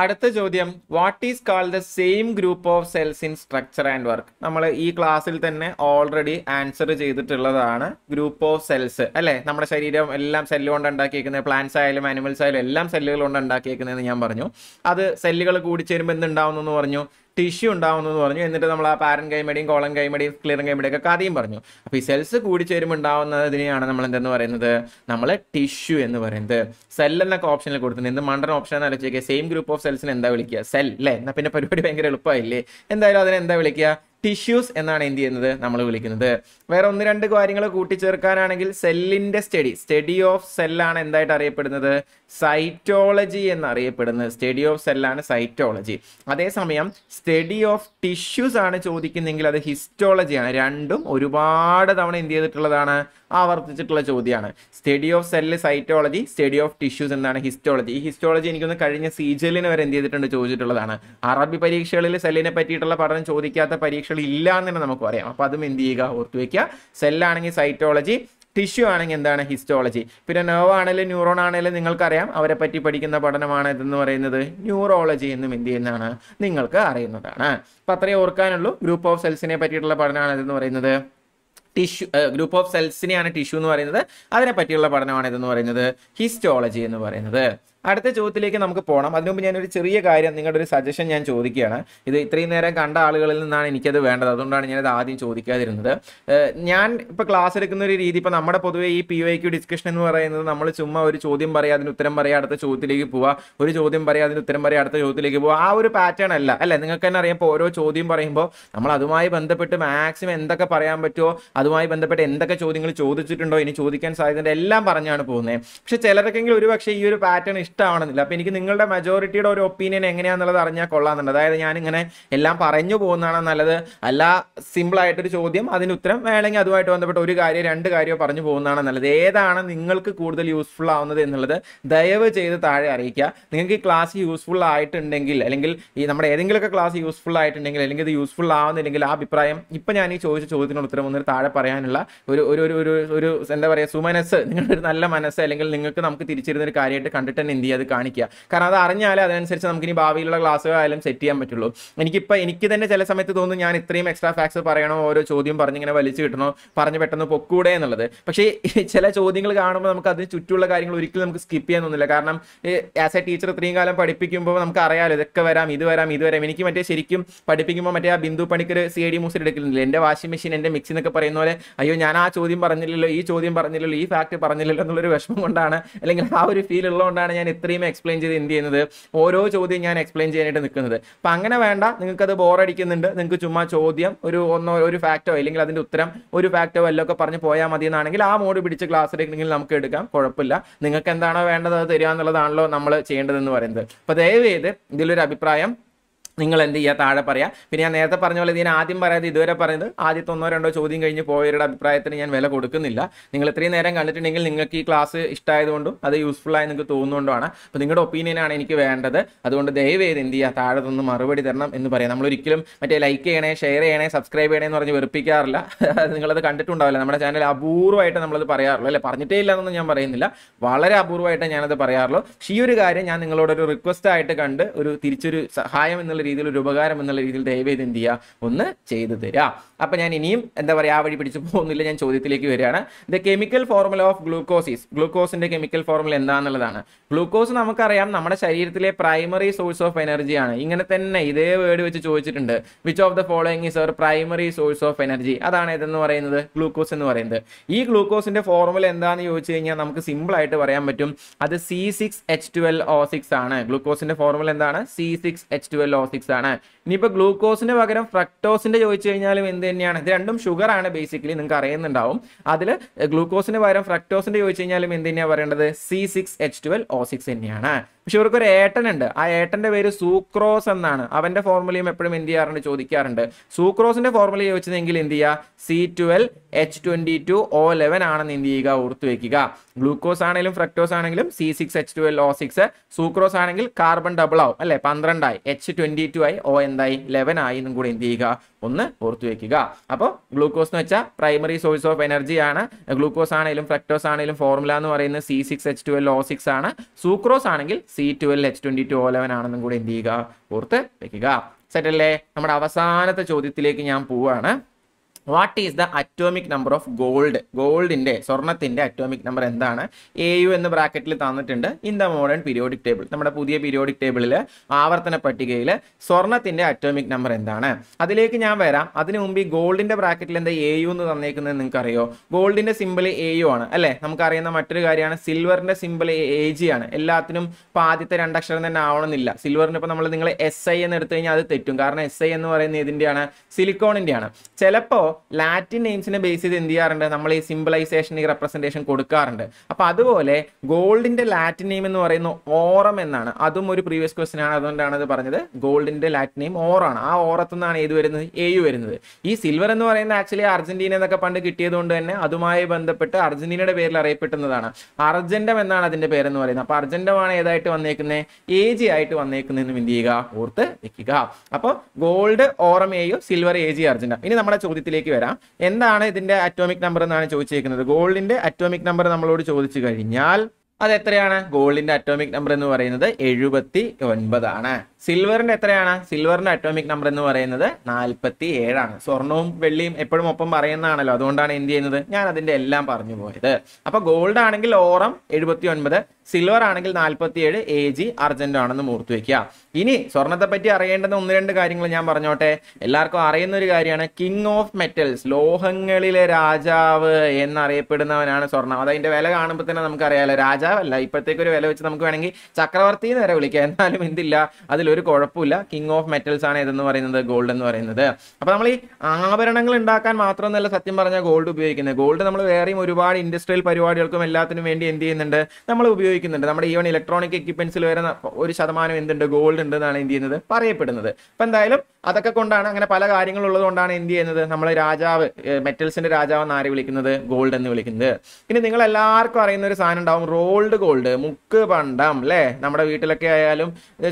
അടുത്ത ചോദ്യം what is call the same group of cells in structure and work നമ്മൾ ഈ ക്ലാസ്സിൽ തന്നെ ഓൾറെഡി ആൻസർ ചെയ്തിട്ടുള്ളതാണ് ഗ്രൂപ്പ് ഓഫ് സെൽസ് അല്ലേ നമ്മുടെ ശരീരം എല്ലാം സെല്ലുകൾ കൊണ്ട് ഉണ്ടാക്കിയേക്കുന്നത് പ്ലാന്റ്സ് ആയാലും ആനിമൽസ് ആയാലും എല്ലാം സെല്ലുകൾ കൊണ്ട് ഉണ്ടാക്കിയേക്കുന്നതെന്ന് ഞാൻ പറഞ്ഞു അത് സെല്ലുകൾ കൂടി ചേരുമ്പോൾ എന്തുണ്ടാവുന്നു പറഞ്ഞു ടിഷ്യൂ ഉണ്ടാവുന്നു പറഞ്ഞു എന്നിട്ട് നമ്മൾ ആ പാരൻ കൈമടിയും കോളൻ കൈമടിയും ക്ലിയർ കൈമടിയും ഒക്കെ കഥയും പറഞ്ഞു അപ്പോൾ ഈ സെൽസ് കൂടി ചേരുമ്പോൾ ഉണ്ടാവുന്നതിനെയാണ് നമ്മൾ എന്തെന്ന് പറയുന്നത് നമ്മൾ ടിഷ്യൂ എന്ന് പറയുന്നത് സെൽ എന്നൊക്കെ ഓപ്ഷനിൽ കൊടുത്തിട്ടുണ്ട് എന്ത് മണ്ടൻ ഓപ്ഷൻ എന്ന് ആലോചിക്കുക സെയിം ഗ്രൂപ്പ് ഓഫ് സെൽസിന് എന്താ വിളിക്കുക സെൽ അല്ലേ എന്നാൽ പിന്നെ പരിപാടി ഭയങ്കര എളുപ്പമായില്ലേ എന്തായാലും അതിനെ എന്താ വിളിക്കുക ടിഷ്യൂസ് എന്നാണ് എന്ത് ചെയ്യുന്നത് നമ്മൾ വിളിക്കുന്നത് വേറെ ഒന്ന് രണ്ട് കാര്യങ്ങൾ കൂട്ടിച്ചേർക്കാനാണെങ്കിൽ സെല്ലിന്റെ സ്റ്റഡി സ്റ്റഡി ഓഫ് സെല്ലാണ് എന്തായിട്ട് അറിയപ്പെടുന്നത് സൈറ്റോളജി എന്നറിയപ്പെടുന്നത് സ്റ്റഡി ഓഫ് സെല്ലാണ് സൈറ്റോളജി അതേസമയം സ്റ്റഡി ഓഫ് ടിഷ്യൂസ് ആണ് ചോദിക്കുന്നെങ്കിൽ അത് ഹിസ്റ്റോളജിയാണ് രണ്ടും ഒരുപാട് തവണ എന്ത് ചെയ്തിട്ടുള്ളതാണ് ആവർത്തിച്ചിട്ടുള്ള ചോദ്യമാണ് study of cell cytology study of tissues എന്താണ് ഹിസ്റ്റോളജി ഈ ഹിസ്റ്റോളജി എനിക്കൊന്ന് കഴിഞ്ഞ സീജലിന് വരെ എന്ത് ചെയ്തിട്ടുണ്ട് ചോദിച്ചിട്ടുള്ളതാണ് അറബി പരീക്ഷകളിൽ സെല്ലിനെ പറ്റിയിട്ടുള്ള പഠനം ചോദിക്കാത്ത പരീക്ഷകൾ ഇല്ല എന്ന് തന്നെ നമുക്ക് പറയാം അപ്പോൾ അതും എന്ത് ചെയ്യുക ഓർത്തു വയ്ക്കുക സെല്ലാണെങ്കിൽ സൈറ്റോളജി ടിഷ്യൂ ആണെങ്കിൽ എന്താണ് ഹിസ്റ്റോളജി പിന്നെ നെർവ് ആണെങ്കിലും ന്യൂറോൺ ആണെങ്കിലും നിങ്ങൾക്കറിയാം അവരെ പറ്റി പഠിക്കുന്ന പഠനമാണ് ഇതെന്ന് പറയുന്നത് ന്യൂറോളജി എന്നും എന്ത് ചെയ്യുന്നതാണ് നിങ്ങൾക്ക് അറിയുന്നതാണ് അപ്പം അത്രയും ഓർക്കാനുള്ളൂ ഗ്രൂപ്പ് ഓഫ് സെൽസിനെ പറ്റിയിട്ടുള്ള പഠനമാണ് ഇതെന്ന് പറയുന്നത് ടിഷ്യൂ ഗ്രൂപ്പ് ഓഫ് സെൽസിനെയാണ് ടിഷ്യൂ എന്ന് പറയുന്നത് അതിനെ പറ്റിയുള്ള പഠനമാണ് ഇതെന്ന് പറയുന്നത് ഹിസ്റ്റോളജി എന്ന് പറയുന്നത് അടുത്ത ചോദ്യത്തിലേക്ക് നമുക്ക് പോകണം അതിനുമുമ്പ് ഞാനൊരു ചെറിയ കാര്യം നിങ്ങളുടെ ഒരു സജഷൻ ഞാൻ ചോദിക്കുകയാണ് ഇത് ഇത്രയും നേരം കണ്ട ആളുകളിൽ നിന്നാണ് എനിക്കത് വേണ്ടത് അതുകൊണ്ടാണ് ഞാനത് ആദ്യം ചോദിക്കാതിരുന്നത് ഞാൻ ഇപ്പോൾ ക്ലാസ് എടുക്കുന്ന ഒരു രീതി ഇപ്പോൾ നമ്മുടെ പൊതുവേ ഈ പി ഒ ഡിസ്കഷൻ എന്ന് പറയുന്നത് നമ്മൾ ചുമ്മാ ഒരു ചോദ്യം പറയുക അതിന് ഉത്തരം പറയുക അടുത്ത ചോദ്യത്തിലേക്ക് പോവുക ഒരു ചോദ്യം പറയുക അതിന് ഉത്തരം പറയുക അടുത്ത ചോദ്യത്തിലേക്ക് പോവുക ആ ഒരു പാറ്റേൺ അല്ല അല്ലേ നിങ്ങൾക്ക് തന്നെ അറിയാം ഇപ്പോൾ ഓരോ ചോദ്യം പറയുമ്പോൾ നമ്മൾ അതുമായി ബന്ധപ്പെട്ട് മാക്സിമം എന്തൊക്കെ പറയാൻ പറ്റുമോ അതുമായി ബന്ധപ്പെട്ട് എന്തൊക്കെ ചോദ്യങ്ങൾ ചോദിച്ചിട്ടുണ്ടോ ഇനി ചോദിക്കാൻ സാധ്യതയുണ്ട് എല്ലാം പറഞ്ഞാണ് പോകുന്നത് പക്ഷേ ചിലർക്കെങ്കിലും ഒരു പക്ഷേ ഈ ഒരു പാറ്റേൺ ഇഷ്ടമാണെന്നില്ല അപ്പോൾ എനിക്ക് നിങ്ങളുടെ മെജോറിറ്റിയുടെ ഒരു ഒപ്പീനിയൻ എങ്ങനെയാണെന്നുള്ളത് അറിഞ്ഞാൽ കൊള്ളാമെന്നുണ്ട് അതായത് ഞാനിങ്ങനെ എല്ലാം പറഞ്ഞു പോകുന്നതാണ് നല്ലത് അല്ല സിമ്പിളായിട്ടൊരു ചോദ്യം അതിന് ഉത്തരം വേണമെങ്കിൽ അതുമായിട്ട് ബന്ധപ്പെട്ട ഒരു കാര്യം രണ്ട് കാര്യമോ പറഞ്ഞു പോകുന്നതാണ് നല്ലത് ഏതാണ് നിങ്ങൾക്ക് കൂടുതൽ യൂസ്ഫുൾ ആവുന്നത് എന്നുള്ളത് ദയവ് ചെയ്ത് താഴെ അറിയിക്കുക നിങ്ങൾക്ക് ഈ ക്ലാസ് യൂസ്ഫുൾ ആയിട്ടുണ്ടെങ്കിൽ അല്ലെങ്കിൽ ഈ നമ്മുടെ ഏതെങ്കിലുമൊക്കെ ക്ലാസ് യൂസ്ഫുൾ ആയിട്ടുണ്ടെങ്കിൽ അല്ലെങ്കിൽ ഇത് യൂസ്ഫുൾ ആവുന്നില്ലെങ്കിൽ ആ അഭിപ്രായം ഇപ്പം ഞാൻ ഈ ചോദിച്ച ചോദ്യത്തിനുള്ള ഉത്തരം ഒന്നിന് താഴെ പറയാനുള്ള ഒരു ഒരു ഒരു ഒരു എന്താ പറയുക സുമനസ് നിങ്ങളുടെ ഒരു നല്ല മനസ്സ് അല്ലെങ്കിൽ നിങ്ങൾക്ക് നമുക്ക് ഒരു കാര്യമായിട്ട് കണ്ടിട്ട് തന്നെ എന്ത് ചെയ്യുക അത് കാണിക്കുക കാരണം അത് അറിഞ്ഞാലേ അതിനനുസരിച്ച് നമുക്ക് ഇനി ഭാവിയിലുള്ള ക്ലാസ്സുകളായാലും സെറ്റ് ചെയ്യാൻ പറ്റുള്ളൂ എനിക്കിപ്പോൾ എനിക്ക് തന്നെ ചില സമയത്ത് തോന്നുന്നു ഞാൻ ഇത്രയും എക്സ്ട്രാ ഫാക്ട്സ് പറയണോ ഓരോ ചോദ്യം പറഞ്ഞിങ്ങനെ വലിച്ചു കിട്ടണോ പറഞ്ഞ് പെട്ടെന്ന് പൊക്കൂടെ എന്നുള്ളത് പക്ഷേ ചില ചോദ്യങ്ങൾ കാണുമ്പോൾ നമുക്ക് അതിന് ചുറ്റുമുള്ള കാര്യങ്ങൾ ഒരിക്കലും നമുക്ക് സ്കിപ്പ് ചെയ്യാൻ തോന്നില്ല കാരണം ആസ് എ ടീച്ചർ ഇത്രയും കാലം പഠിപ്പിക്കുമ്പോൾ നമുക്ക് അറിയാമല്ലോ ഇതൊക്കെ വരാം ഇത് വരാം ഇത് വരാം എനിക്ക് മറ്റേ ശരിക്കും പഠിപ്പിക്കുമ്പോൾ മറ്റേ ആ Bindu Panicker C I D മൂസിൽ എടുക്കുന്നില്ല എൻ്റെ വാഷിംഗ് മെഷീൻ എൻ്റെ മിക്സി എന്നൊക്കെ പറയുന്ന പോലെ അയ്യോ ഞാൻ ആ ചോദ്യം പറഞ്ഞില്ലല്ലോ ഈ ചോദ്യം പറഞ്ഞില്ലല്ലോ ഈ ഫാക്ട് പറഞ്ഞില്ലല്ലോ എന്നുള്ളൊരു വിഷമം കൊണ്ടാണ് അല്ലെങ്കിൽ ആ ഒരു ഫീൽ ഉള്ളതുകൊണ്ടാണ് ഞാൻ ഇത്രയും എക്സ്പ്ലെയിൻ ചെയ്ത് എന്ത് ചെയ്യുന്നത് ഓരോ ചോദ്യം ഞാൻ എക്സ്പ്ലെയിൻ ചെയ്യാനായിട്ട് നിൽക്കുന്നത് അപ്പം അങ്ങനെ വേണ്ട നിങ്ങൾക്കത് ബോറടിക്കുന്നുണ്ട് നിങ്ങൾക്ക് ചുമ്മാ ചോദ്യം ഒരു ഒന്നോ ഒരു ഫാക്റ്റോ അല്ലെങ്കിൽ അതിൻ്റെ ഉത്തരം ഒരു ഫാക്റ്റോ വല്ലതൊക്കെ പറഞ്ഞ് പോയാൽ മതി എന്നാണെങ്കിൽ ആ മോഡ് പിടിച്ച് ക്ലാസ് നമുക്ക് എടുക്കാം കുഴപ്പമില്ല നിങ്ങൾക്ക് എന്താണോ വേണ്ടത് അത് തരിക എന്നുള്ളതാണല്ലോ നമ്മൾ ചെയ്യേണ്ടതെന്ന് പറയുന്നത് അപ്പോൾ ചെയ്ത് ഇതിലൊരു അഭിപ്രായം നിങ്ങൾ എന്ത് ചെയ്യുക താഴെ പറയാം പിന്നെ ഞാൻ നേരത്തെ പറഞ്ഞ പോലെ ഇതിന് ആദ്യം പറയാതെ ഇതുവരെ പറയുന്നത് ആദ്യത്തെ ഒന്നോ രണ്ടോ ചോദ്യം കഴിഞ്ഞ് പോയവരുടെ അഭിപ്രായത്തിന് ഞാൻ വില കൊടുക്കുന്നില്ല നിങ്ങൾ ഇത്രയും നേരം കണ്ടിട്ടുണ്ടെങ്കിൽ നിങ്ങൾക്ക് ഈ ക്ലാസ് ഇഷ്ടമായതുകൊണ്ടും അത് യൂസ്ഫുൾ ആയി നിങ്ങൾക്ക് തോന്നുന്നുകൊണ്ടുമാണ് അപ്പോൾ നിങ്ങളുടെ ഒപ്പീനിയനാണ് എനിക്ക് വേണ്ടത് അതുകൊണ്ട് ദയവ് ചെയ്ത് എന്ത് ചെയ്യുക താഴെ നിന്ന് മറുപടി തരണം എന്ന് പറയാം നമ്മളൊരിക്കലും മറ്റേ ലൈക്ക് ചെയ്യണേ ഷെയർ ചെയ്യണേ സബ്സ്ക്രൈബ് ചെയ്യണേ എന്ന് പറഞ്ഞ് വെറുപ്പിക്കാറില്ല നിങ്ങളത് കണ്ടിട്ടുണ്ടാവില്ല നമ്മുടെ ചാനൽ അപൂർവമായിട്ട് നമ്മളത് പറയാറുള്ളൂ അല്ലെ പറഞ്ഞിട്ടേ ഇല്ല എന്നൊന്നും ഞാൻ പറയുന്നില്ല വളരെ അപൂർവമായിട്ട് ഞാനത് പറയാറുള്ളൂ പക്ഷേ ഈ ഒരു കാര്യം ഞാൻ നിങ്ങളോടൊരു റിക്വസ്റ്റ് ആയിട്ട് കണ്ട് ഒരു തിരിച്ചൊരു സഹായം എന്നുള്ള രീതിയിൽ ഒരു ഉപകാരം എന്നുള്ള രീതിയിൽ ദയവേത് എന്ത് ചെയ്യുക ഒന്ന് ചെയ്തു തരാം അപ്പൊ ഞാൻ ഇനിയും എന്താ പറയുക ആ വഴി പിടിച്ചു പോകുന്നില്ല ഞാൻ ചോദ്യത്തിലേക്ക് വരികയാണ് the chemical formula of glucose is ഗ്ലൂക്കോസിന്റെ കെമിക്കൽ ഫോർമുല എന്താണെന്നുള്ളതാണ് ഗ്ലൂക്കോസ് നമുക്കറിയാം നമ്മുടെ ശരീരത്തിലെ പ്രൈമറി സോഴ്സ് ഓഫ് എനർജിയാണ് ഇങ്ങനെ തന്നെ ഇതേ വേർഡ് വെച്ച് ചോദിച്ചിട്ടുണ്ട് which of the following is our primary source of energy അതാണ് ഇതെന്ന് പറയുന്നത് ഗ്ലൂക്കോസ് എന്ന് പറയുന്നത് ഈ ഗ്ലൂക്കോസിന്റെ ഫോർമുല എന്താണെന്ന് ചോദിച്ചു കഴിഞ്ഞാൽ നമുക്ക് ആയിട്ട് പറയാൻ പറ്റും അത് C six H twelve O six ആണ് ഗ്ലൂക്കോസിന്റെ ഫോർമുല എന്താണ് C six H twelve O six டாபிக்ஸான ഇനിയിപ്പോൾ ഗ്ലൂക്കോസിന് പകരം ഫ്രക്ടോസിൻ്റെ ചോദിച്ചു കഴിഞ്ഞാലും എന്ത് തന്നെയാണ് ഇത് രണ്ടും ഷുഗർ ആണ് ബേസിക്കലി നിങ്ങൾക്ക് അറിയുന്നുണ്ടാവും അതിൽ ഗ്ലൂക്കോസിന് പകരം ഫ്രക്ടോസിൻ്റെ ചോദിച്ചു കഴിഞ്ഞാലും എന്ത് തന്നെയാണ് പറയേണ്ടത് C six H twelve O six തന്നെയാണ് പക്ഷെ ഇവർക്ക് ഒരു ഏട്ടനുണ്ട് ആ ഏട്ടന്റെ പേര് സൂക്രോസ് എന്നാണ് അവന്റെ ഫോർമുലയും എപ്പോഴും എന്ത് ചെയ്യാറുണ്ട് ചോദിക്കാറുണ്ട് സൂക്രോസിൻ്റെ ഫോർമുല ചോദിച്ചതെങ്കിൽ എന്ത് ചെയ്യുക C twelve H twenty two O eleven ആണെന്ന് എന്ത് ചെയ്യുക ഓർത്ത് വെക്കുക ഗ്ലൂക്കോസ് ആണെങ്കിലും ഫ്രക്ടോസ് ആണെങ്കിലും C six H twelve O six sucrose ആണെങ്കിൽ കാർബൺ ഡബിൾ ആവും അല്ലേ പന്ത്രണ്ടായി എച്ച് ട്വൻറ്റി ടു ആയി ഒ എന്ത് എന്തായി ലെവൻ ആയി എന്നും കൂടി എന്ത് ചെയ്യുക ഒന്ന് ഓർത്തു വെക്കുക അപ്പോൾ ഗ്ലൂക്കോസ് എന്ന് വെച്ചാൽ പ്രൈമറി സോഴ്സ് ഓഫ് എനർജി ആണ് ഗ്ലൂക്കോസ് ആണെങ്കിലും ഫ്രക്ടോസ് ആണെങ്കിലും ഫോർമുല എന്ന് പറയുന്നത് C six H twelve O six ആണ് സൂക്രോസ് ആണെങ്കിൽ C twelve H twenty two O eleven ആണെന്നും കൂടി എന്ത് ചെയ്യുക ഓർത്ത് വെക്കുക സെറ്റല്ലേ നമ്മുടെ അവസാനത്തെ ചോദ്യത്തിലേക്ക് ഞാൻ പോവുകയാണ് what is the atomic number of gold ഗോൾഡിന്റെ സ്വർണത്തിന്റെ അറ്റോമിക് നമ്പർ എന്താണ് എ യു എന്ന് ബ്രാക്കറ്റിൽ തന്നിട്ടുണ്ട് in the modern periodic table നമ്മുടെ പുതിയ പീരിയോഡിക് ടേബിളിൽ ആവർത്തന പട്ടികയിൽ സ്വർണത്തിന്റെ അറ്റോമിക് നമ്പർ എന്താണ് അതിലേക്ക് ഞാൻ വരാം അതിനു മുമ്പ് ഈ ഗോൾഡിന്റെ ബ്രാക്കറ്റിൽ എന്താ എ യു എന്ന് തന്നേക്കുന്നത് അറിയോ ഗോൾഡിന്റെ സിമ്പിൾ എ യു ആണ് അല്ലേ നമുക്കറിയുന്ന മറ്റൊരു കാര്യമാണ് സിൽവറിന്റെ സിമ്പിൾ എ ജി ആണ് എല്ലാത്തിനും ഇപ്പൊ ആദ്യത്തെ രണ്ടക്ഷരം തന്നെ ആവണമെന്നില്ല സിൽവറിന് ഇപ്പൊ നമ്മൾ നിങ്ങൾ എസ് ഐ എന്ന് എടുത്തു കഴിഞ്ഞാൽ അത് തെറ്റും കാരണം എസ് ഐ എന്ന് പറയുന്നത് ഇതിൻ്റെയാണ് സിലിക്കോണിന്റെയാണ് ചിലപ്പോൾ ലാറ്റിൻ നെയിംസിനെ ബേസ് ചെയ്ത് എന്ത് ചെയ്യാറുണ്ട് നമ്മൾ ഈ സിമ്പിളൈസേഷൻ ഈ റെപ്രസെൻറ്റേഷൻ കൊടുക്കാറുണ്ട് അപ്പോൾ അതുപോലെ ഗോൾഡിൻ്റെ ലാറ്റിൻ നെയിം എന്ന് പറയുന്ന ഓറം എന്നാണ് അതും ഒരു പ്രീവിയസ് ക്വസ്റ്റൻ ആണ് അതുകൊണ്ടാണ് അത് പറഞ്ഞത് ഗോൾഡിൻ്റെ ലാറ്റിൻ നെയിം ഓറാണ് ആ ഓറത്തു നിന്നാണ് ഏത് വരുന്നത് യു വരുന്നത് ഈ സിൽവർ എന്ന് പറയുന്ന ആക്ച്വലി അർജന്റീന എന്നൊക്കെ പണ്ട് കിട്ടിയതുകൊണ്ട് തന്നെ അതുമായി ബന്ധപ്പെട്ട് അർജന്റീനയുടെ പേരിൽ അറിയപ്പെടുന്നതാണ് അർജന്റം എന്നാണ് അതിൻ്റെ പേരെന്ന് പറയുന്നത് അപ്പോൾ അർജന്റമാണ് ഏതായിട്ട് വന്നേക്കുന്നത് എ ജി ആയിട്ട് എന്ന് എന്ത് ചെയ്യുക ഓർത്ത് വെക്കുക അപ്പോൾ gold aurum U silver A G argentum ഇനി നമ്മുടെ ചോദ്യത്തിലേക്ക് ഇതിലേക്ക് വരാം എന്താണ് ഇതിന്റെ അറ്റോമിക് നമ്പർ എന്നാണ് ചോദിച്ചേക്കുന്നത് ഗോൾഡിന്റെ അറ്റോമിക് നമ്പർ നമ്മളോട് ചോദിച്ചു കഴിഞ്ഞാൽ അത് എത്രയാണ് ഗോൾഡിന്റെ അറ്റോമിക് നമ്പർ എന്ന് പറയുന്നത് എഴുപത്തി ഒൻപതാണ് സിൽവറിന്റെ എത്രയാണ് സിൽവറിന്റെ അറ്റോമിക് നമ്പർ എന്ന് പറയുന്നത് നാൽപ്പത്തി ഏഴാണ് സ്വർണവും വെള്ളിയും എപ്പോഴും ഒപ്പം പറയുന്നതാണല്ലോ അതുകൊണ്ടാണ് എന്ത് ചെയ്യുന്നത് ഞാൻ അതിന്റെ എല്ലാം പറഞ്ഞു പോയത് അപ്പൊ ഗോൾഡ് ആണെങ്കിൽ ഓറം എഴുപത്തി ഒൻപത് സിൽവർ ആണെങ്കിൽ നാൽപ്പത്തിയേഴ് എ ജി അർജന്റ് ആണെന്ന് മൂർത്തി വെക്കുക ഇനി സ്വർണത്തെ പറ്റി അറിയേണ്ടുന്ന ഒന്ന് രണ്ട് കാര്യങ്ങൾ ഞാൻ പറഞ്ഞോട്ടെ എല്ലാവർക്കും അറിയുന്ന ഒരു കാര്യമാണ് കിങ് ഓഫ് മെറ്റൽസ് ലോഹങ്ങളിലെ രാജാവ് എന്നറിയപ്പെടുന്നവനാണ് സ്വർണം അതിന്റെ വില കാണുമ്പോൾ തന്നെ നമുക്ക് അറിയാലോ രാജാവല്ല ഇപ്പോഴത്തേക്ക് ഒരു വില വെച്ച് നമുക്ക് വേണമെങ്കിൽ ചക്രവർത്തി എന്ന് വരെ വിളിക്കാം എന്നാലും എന്തില്ല അതിലൊരു കുഴപ്പമില്ല കിങ് ഓഫ് മെറ്റൽസ് ആണ് ഇതെന്ന് പറയുന്നത് ഗോൾഡ് എന്ന് പറയുന്നത് അപ്പൊ നമ്മൾ ഈ ആഭരണങ്ങൾ ഉണ്ടാക്കാൻ മാത്രമൊന്നുമല്ല സത്യം പറഞ്ഞാൽ ഗോൾഡ് ഉപയോഗിക്കുന്നത് ഗോൾഡ് നമ്മൾ വേറെയും ഒരുപാട് ഇൻഡസ്ട്രിയൽ പരിപാടികൾക്കും എല്ലാത്തിനും വേണ്ടി എന്ത് ചെയ്യുന്നുണ്ട് നമ്മൾ ഉപയോഗിക്കുന്നത് ഉപയോഗിക്കുന്നുണ്ട് നമ്മുടെ ഈവൻ ഇലക്ട്രോണിക് എക്യുപ്മെന്റ്സിൽ വരുന്ന ഒരു ശതമാനം എന്തുണ്ട് ഗോൾഡ് ഉണ്ട് എന്നാണ് എന്ത് ചെയ്യുന്നത് പറയപ്പെടുന്നത് അപ്പം എന്തായാലും അതൊക്കെ കൊണ്ടാണ് അങ്ങനെ പല കാര്യങ്ങളുള്ളത് കൊണ്ടാണ് എന്ത് ചെയ്യുന്നത് നമ്മൾ രാജാവ് മെറ്റൽസിന്റെ രാജാവ് എന്ന് ആരെ വിളിക്കുന്നത് ഗോൾഡ് എന്ന് വിളിക്കുന്നത് പിന്നെ നിങ്ങൾ എല്ലാവർക്കും അറിയുന്ന ഒരു സാധനം ഉണ്ടാവും റോൾഡ് ഗോൾഡ് മുക്ക് പണ്ടം അല്ലേ നമ്മുടെ വീട്ടിലൊക്കെ ആയാലും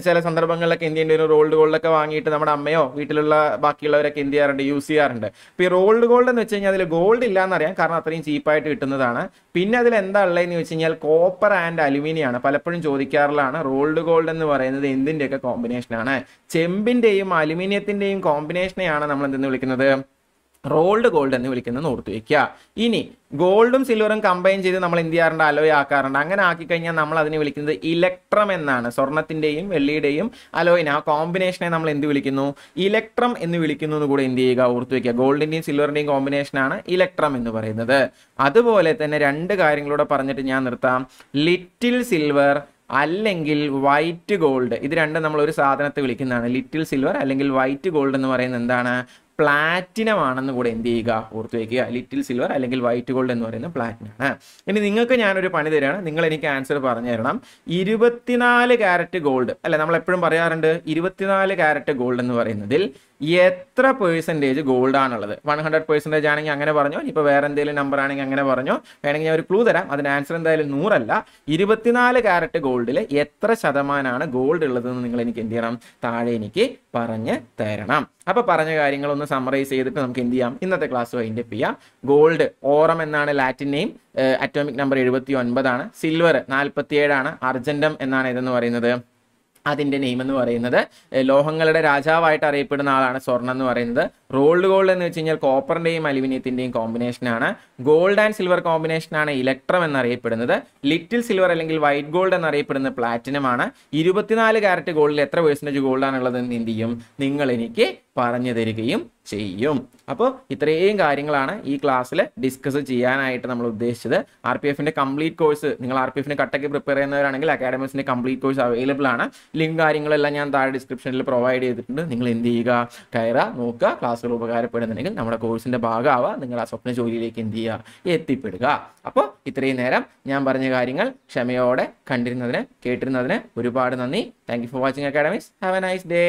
ചില സന്ദർഭങ്ങളിലൊക്കെ എന്ത് ചെയ്യേണ്ടി വരും റോൾഡ് ഗോൾഡൊക്കെ വാങ്ങിയിട്ട് നമ്മുടെ അമ്മയോ വീട്ടിലുള്ള ബാക്കിയുള്ളവരൊക്കെ എന്ത് ചെയ്യാറുണ്ട് യൂസ് ചെയ്യാറുണ്ട് അപ്പോൾ ഈ റോൾഡ് ഗോൾഡ് എന്ന് വെച്ച് കഴിഞ്ഞാൽ അതിൽ ഗോൾഡ് ഇല്ല അറിയാം കാരണം അത്രയും ചീപ്പായിട്ട് കിട്ടുന്നതാണ് പിന്നെ അതിൽ എന്താ എന്ന് വെച്ച് കഴിഞ്ഞാൽ കോപ്പർ ആൻഡ് അലുമിനിയാണ് പലപ്പോഴും ചോദിക്കാറുള്ളതാണ് റോൾഡ് ഗോൾഡ് എന്ന് പറയുന്നത് എന്തിൻ്റെയൊക്കെ കോമ്പിനേഷനാണ് ചെമ്പിൻ്റെയും അലുമിനിയം മൂല്യത്തിൻ്റെയും കോമ്പിനേഷനെയാണ് നമ്മൾ എന്തെന്ന് വിളിക്കുന്നത് റോൾഡ് ഗോൾഡ് എന്ന് വിളിക്കുന്നത് ഓർത്തു വയ്ക്കുക ഇനി ഗോൾഡും സിൽവറും കമ്പൈൻ ചെയ്ത് നമ്മൾ എന്ത് ചെയ്യാറുണ്ട് അലോയ് ആക്കാറുണ്ട് അങ്ങനെ ആക്കി കഴിഞ്ഞാൽ നമ്മൾ അതിനെ വിളിക്കുന്നത് ഇലക്ട്രം എന്നാണ് സ്വർണത്തിന്റെയും വെള്ളിയുടെയും അലോയിനെ ആ കോമ്പിനേഷനെ നമ്മൾ എന്ത് വിളിക്കുന്നു ഇലക്ട്രം എന്ന് വിളിക്കുന്നു എന്ന് കൂടെ എന്ത് ചെയ്യുക ഓർത്തു വയ്ക്കുക ഗോൾഡിന്റെയും സിൽവറിൻ്റെയും കോമ്പിനേഷനാണ് ഇലക്ട്രം എന്ന് പറയുന്നത് അതുപോലെ തന്നെ രണ്ട് കാര്യങ്ങളൂടെ പറഞ്ഞിട്ട് ഞാൻ നിർത്താം ലിറ്റിൽ സിൽവർ അല്ലെങ്കിൽ വൈറ്റ് ഗോൾഡ് ഇത് രണ്ടും നമ്മൾ ഒരു സാധനത്തെ വിളിക്കുന്നതാണ് ലിറ്റിൽ സിൽവർ അല്ലെങ്കിൽ വൈറ്റ് ഗോൾഡ് എന്ന് പറയുന്നത് എന്താണ് പ്ലാറ്റിനം ആണെന്ന് കൂടെ എന്ത് ചെയ്യുക ഓർത്ത് വയ്ക്കുക ലിറ്റിൽ സിൽവർ അല്ലെങ്കിൽ വൈറ്റ് ഗോൾഡ് എന്ന് പറയുന്ന പ്ലാറ്റിനാണ് ഇനി നിങ്ങൾക്ക് ഞാനൊരു പണി തരികയാണ് നിങ്ങൾ എനിക്ക് ആൻസർ പറഞ്ഞു തരണം ഇരുപത്തിനാല് ക്യാരറ്റ് ഗോൾഡ് അല്ലെ നമ്മൾ എപ്പോഴും പറയാറുണ്ട് ഇരുപത്തിനാല് ക്യാരറ്റ് ഗോൾഡ് എന്ന് പറയുന്നതിൽ എത്ര പേഴ്സൻറ്റേജ് ഗോൾഡ് ആണുള്ളത് വൺ ഹൺഡ്രഡ് പേഴ്സൻറ്റേജ് ആണെങ്കിൽ അങ്ങനെ പറഞ്ഞോ ഇപ്പോൾ വേറെ എന്തെങ്കിലും നമ്പർ ആണെങ്കിൽ അങ്ങനെ പറഞ്ഞോ വേണമെങ്കിൽ ഞാൻ ഒരു ക്ലൂ തരാം അതിന് ആൻസർ എന്തായാലും നൂറല്ല ഇരുപത്തിനാല് ക്യാരറ്റ് ഗോൾഡിൽ എത്ര ശതമാനമാണ് ഗോൾഡ് ഉള്ളതെന്ന് നിങ്ങൾ എനിക്ക് എന്ത് ചെയ്യണം താഴെ എനിക്ക് പറഞ്ഞ് തരണം അപ്പോൾ പറഞ്ഞ കാര്യങ്ങളൊന്ന് സമ്മറൈസ് ചെയ്തിട്ട് നമുക്ക് എന്ത് ചെയ്യാം ഇന്നത്തെ ക്ലാസ് വൈൻഡപ്പ് ചെയ്യാം ഗോൾഡ് ഓറം എന്നാണ് ലാറ്റിൻ നെയിം അറ്റോമിക് നമ്പർ എഴുപത്തി ഒൻപതാണ് സിൽവർ നാൽപ്പത്തിയേഴാണ് അർജന്റം എന്നാണ് ഇതെന്ന് പറയുന്നത് അതിൻ്റെ നെയിം എന്ന് പറയുന്നത് ലോഹങ്ങളുടെ രാജാവായിട്ട് അറിയപ്പെടുന്ന ആളാണ് സ്വർണം എന്ന് പറയുന്നത് റോൾഡ് ഗോൾഡ് എന്ന് വെച്ച് കഴിഞ്ഞാൽ കോപ്പറിൻ്റെയും അലുമിനിയത്തിൻ്റെയും കോമ്പിനേഷനാണ് ഗോൾഡ് ആൻഡ് സിൽവർ കോമ്പിനേഷനാണ് ഇലക്ട്രം എന്നറിയപ്പെടുന്നത് ലിറ്റിൽ സിൽവർ അല്ലെങ്കിൽ വൈറ്റ് ഗോൾഡ് എന്നറിയപ്പെടുന്ന പ്ലാറ്റിനമാണ് ഇരുപത്തിനാല് കാരറ്റ് ഗോൾഡിൽ എത്ര പേഴ്സൻറ്റേജ് ഗോൾഡാണുള്ളത് എന്ത് ചെയ്യും നിങ്ങൾ എനിക്ക് പറഞ്ഞു തരികയും ചെയ്യും അപ്പോൾ ഇത്രയും കാര്യങ്ങളാണ് ഈ ക്ലാസ്സിൽ ഡിസ്കസ് ചെയ്യാനായിട്ട് നമ്മൾ ഉദ്ദേശിച്ചത് ആർ പി എഫിൻ്റെ കംപ്ലീറ്റ് കോഴ്സ് നിങ്ങൾ ആർ പി എഫിൻ്റെ കട്ടയ്ക്ക് പ്രിപ്പയർ ചെയ്യുന്നവരാണെങ്കിൽ അക്കാഡമിക്സിൻ്റെ കംപ്ലീറ്റ് കോഴ്സ് അവൈലബിൾ ആണ് ലിങ്ക് കാര്യങ്ങളെല്ലാം ഞാൻ താഴെ ഡിസ്ക്രിപ്ഷനിൽ പ്രൊവൈഡ് ചെയ്തിട്ടുണ്ട് നിങ്ങൾ എന്ത് ചെയ്യുക കയറുക നോക്കുക ക്ലാസ്സുകൾ ഉപകാരപ്പെടുന്നുണ്ടെങ്കിൽ നമ്മുടെ കോഴ്സിൻ്റെ ഭാഗമാവുക നിങ്ങൾ ആ സ്വപ്ന ജോലിയിലേക്ക് എന്ത് ചെയ്യുക എത്തിപ്പെടുക അപ്പോൾ ഇത്രയും നേരം ഞാൻ പറഞ്ഞ കാര്യങ്ങൾ ക്ഷമയോടെ കണ്ടിരുന്നതിന് കേട്ടിരുന്നതിന് ഒരുപാട് നന്ദി thank for watching academics have a nice day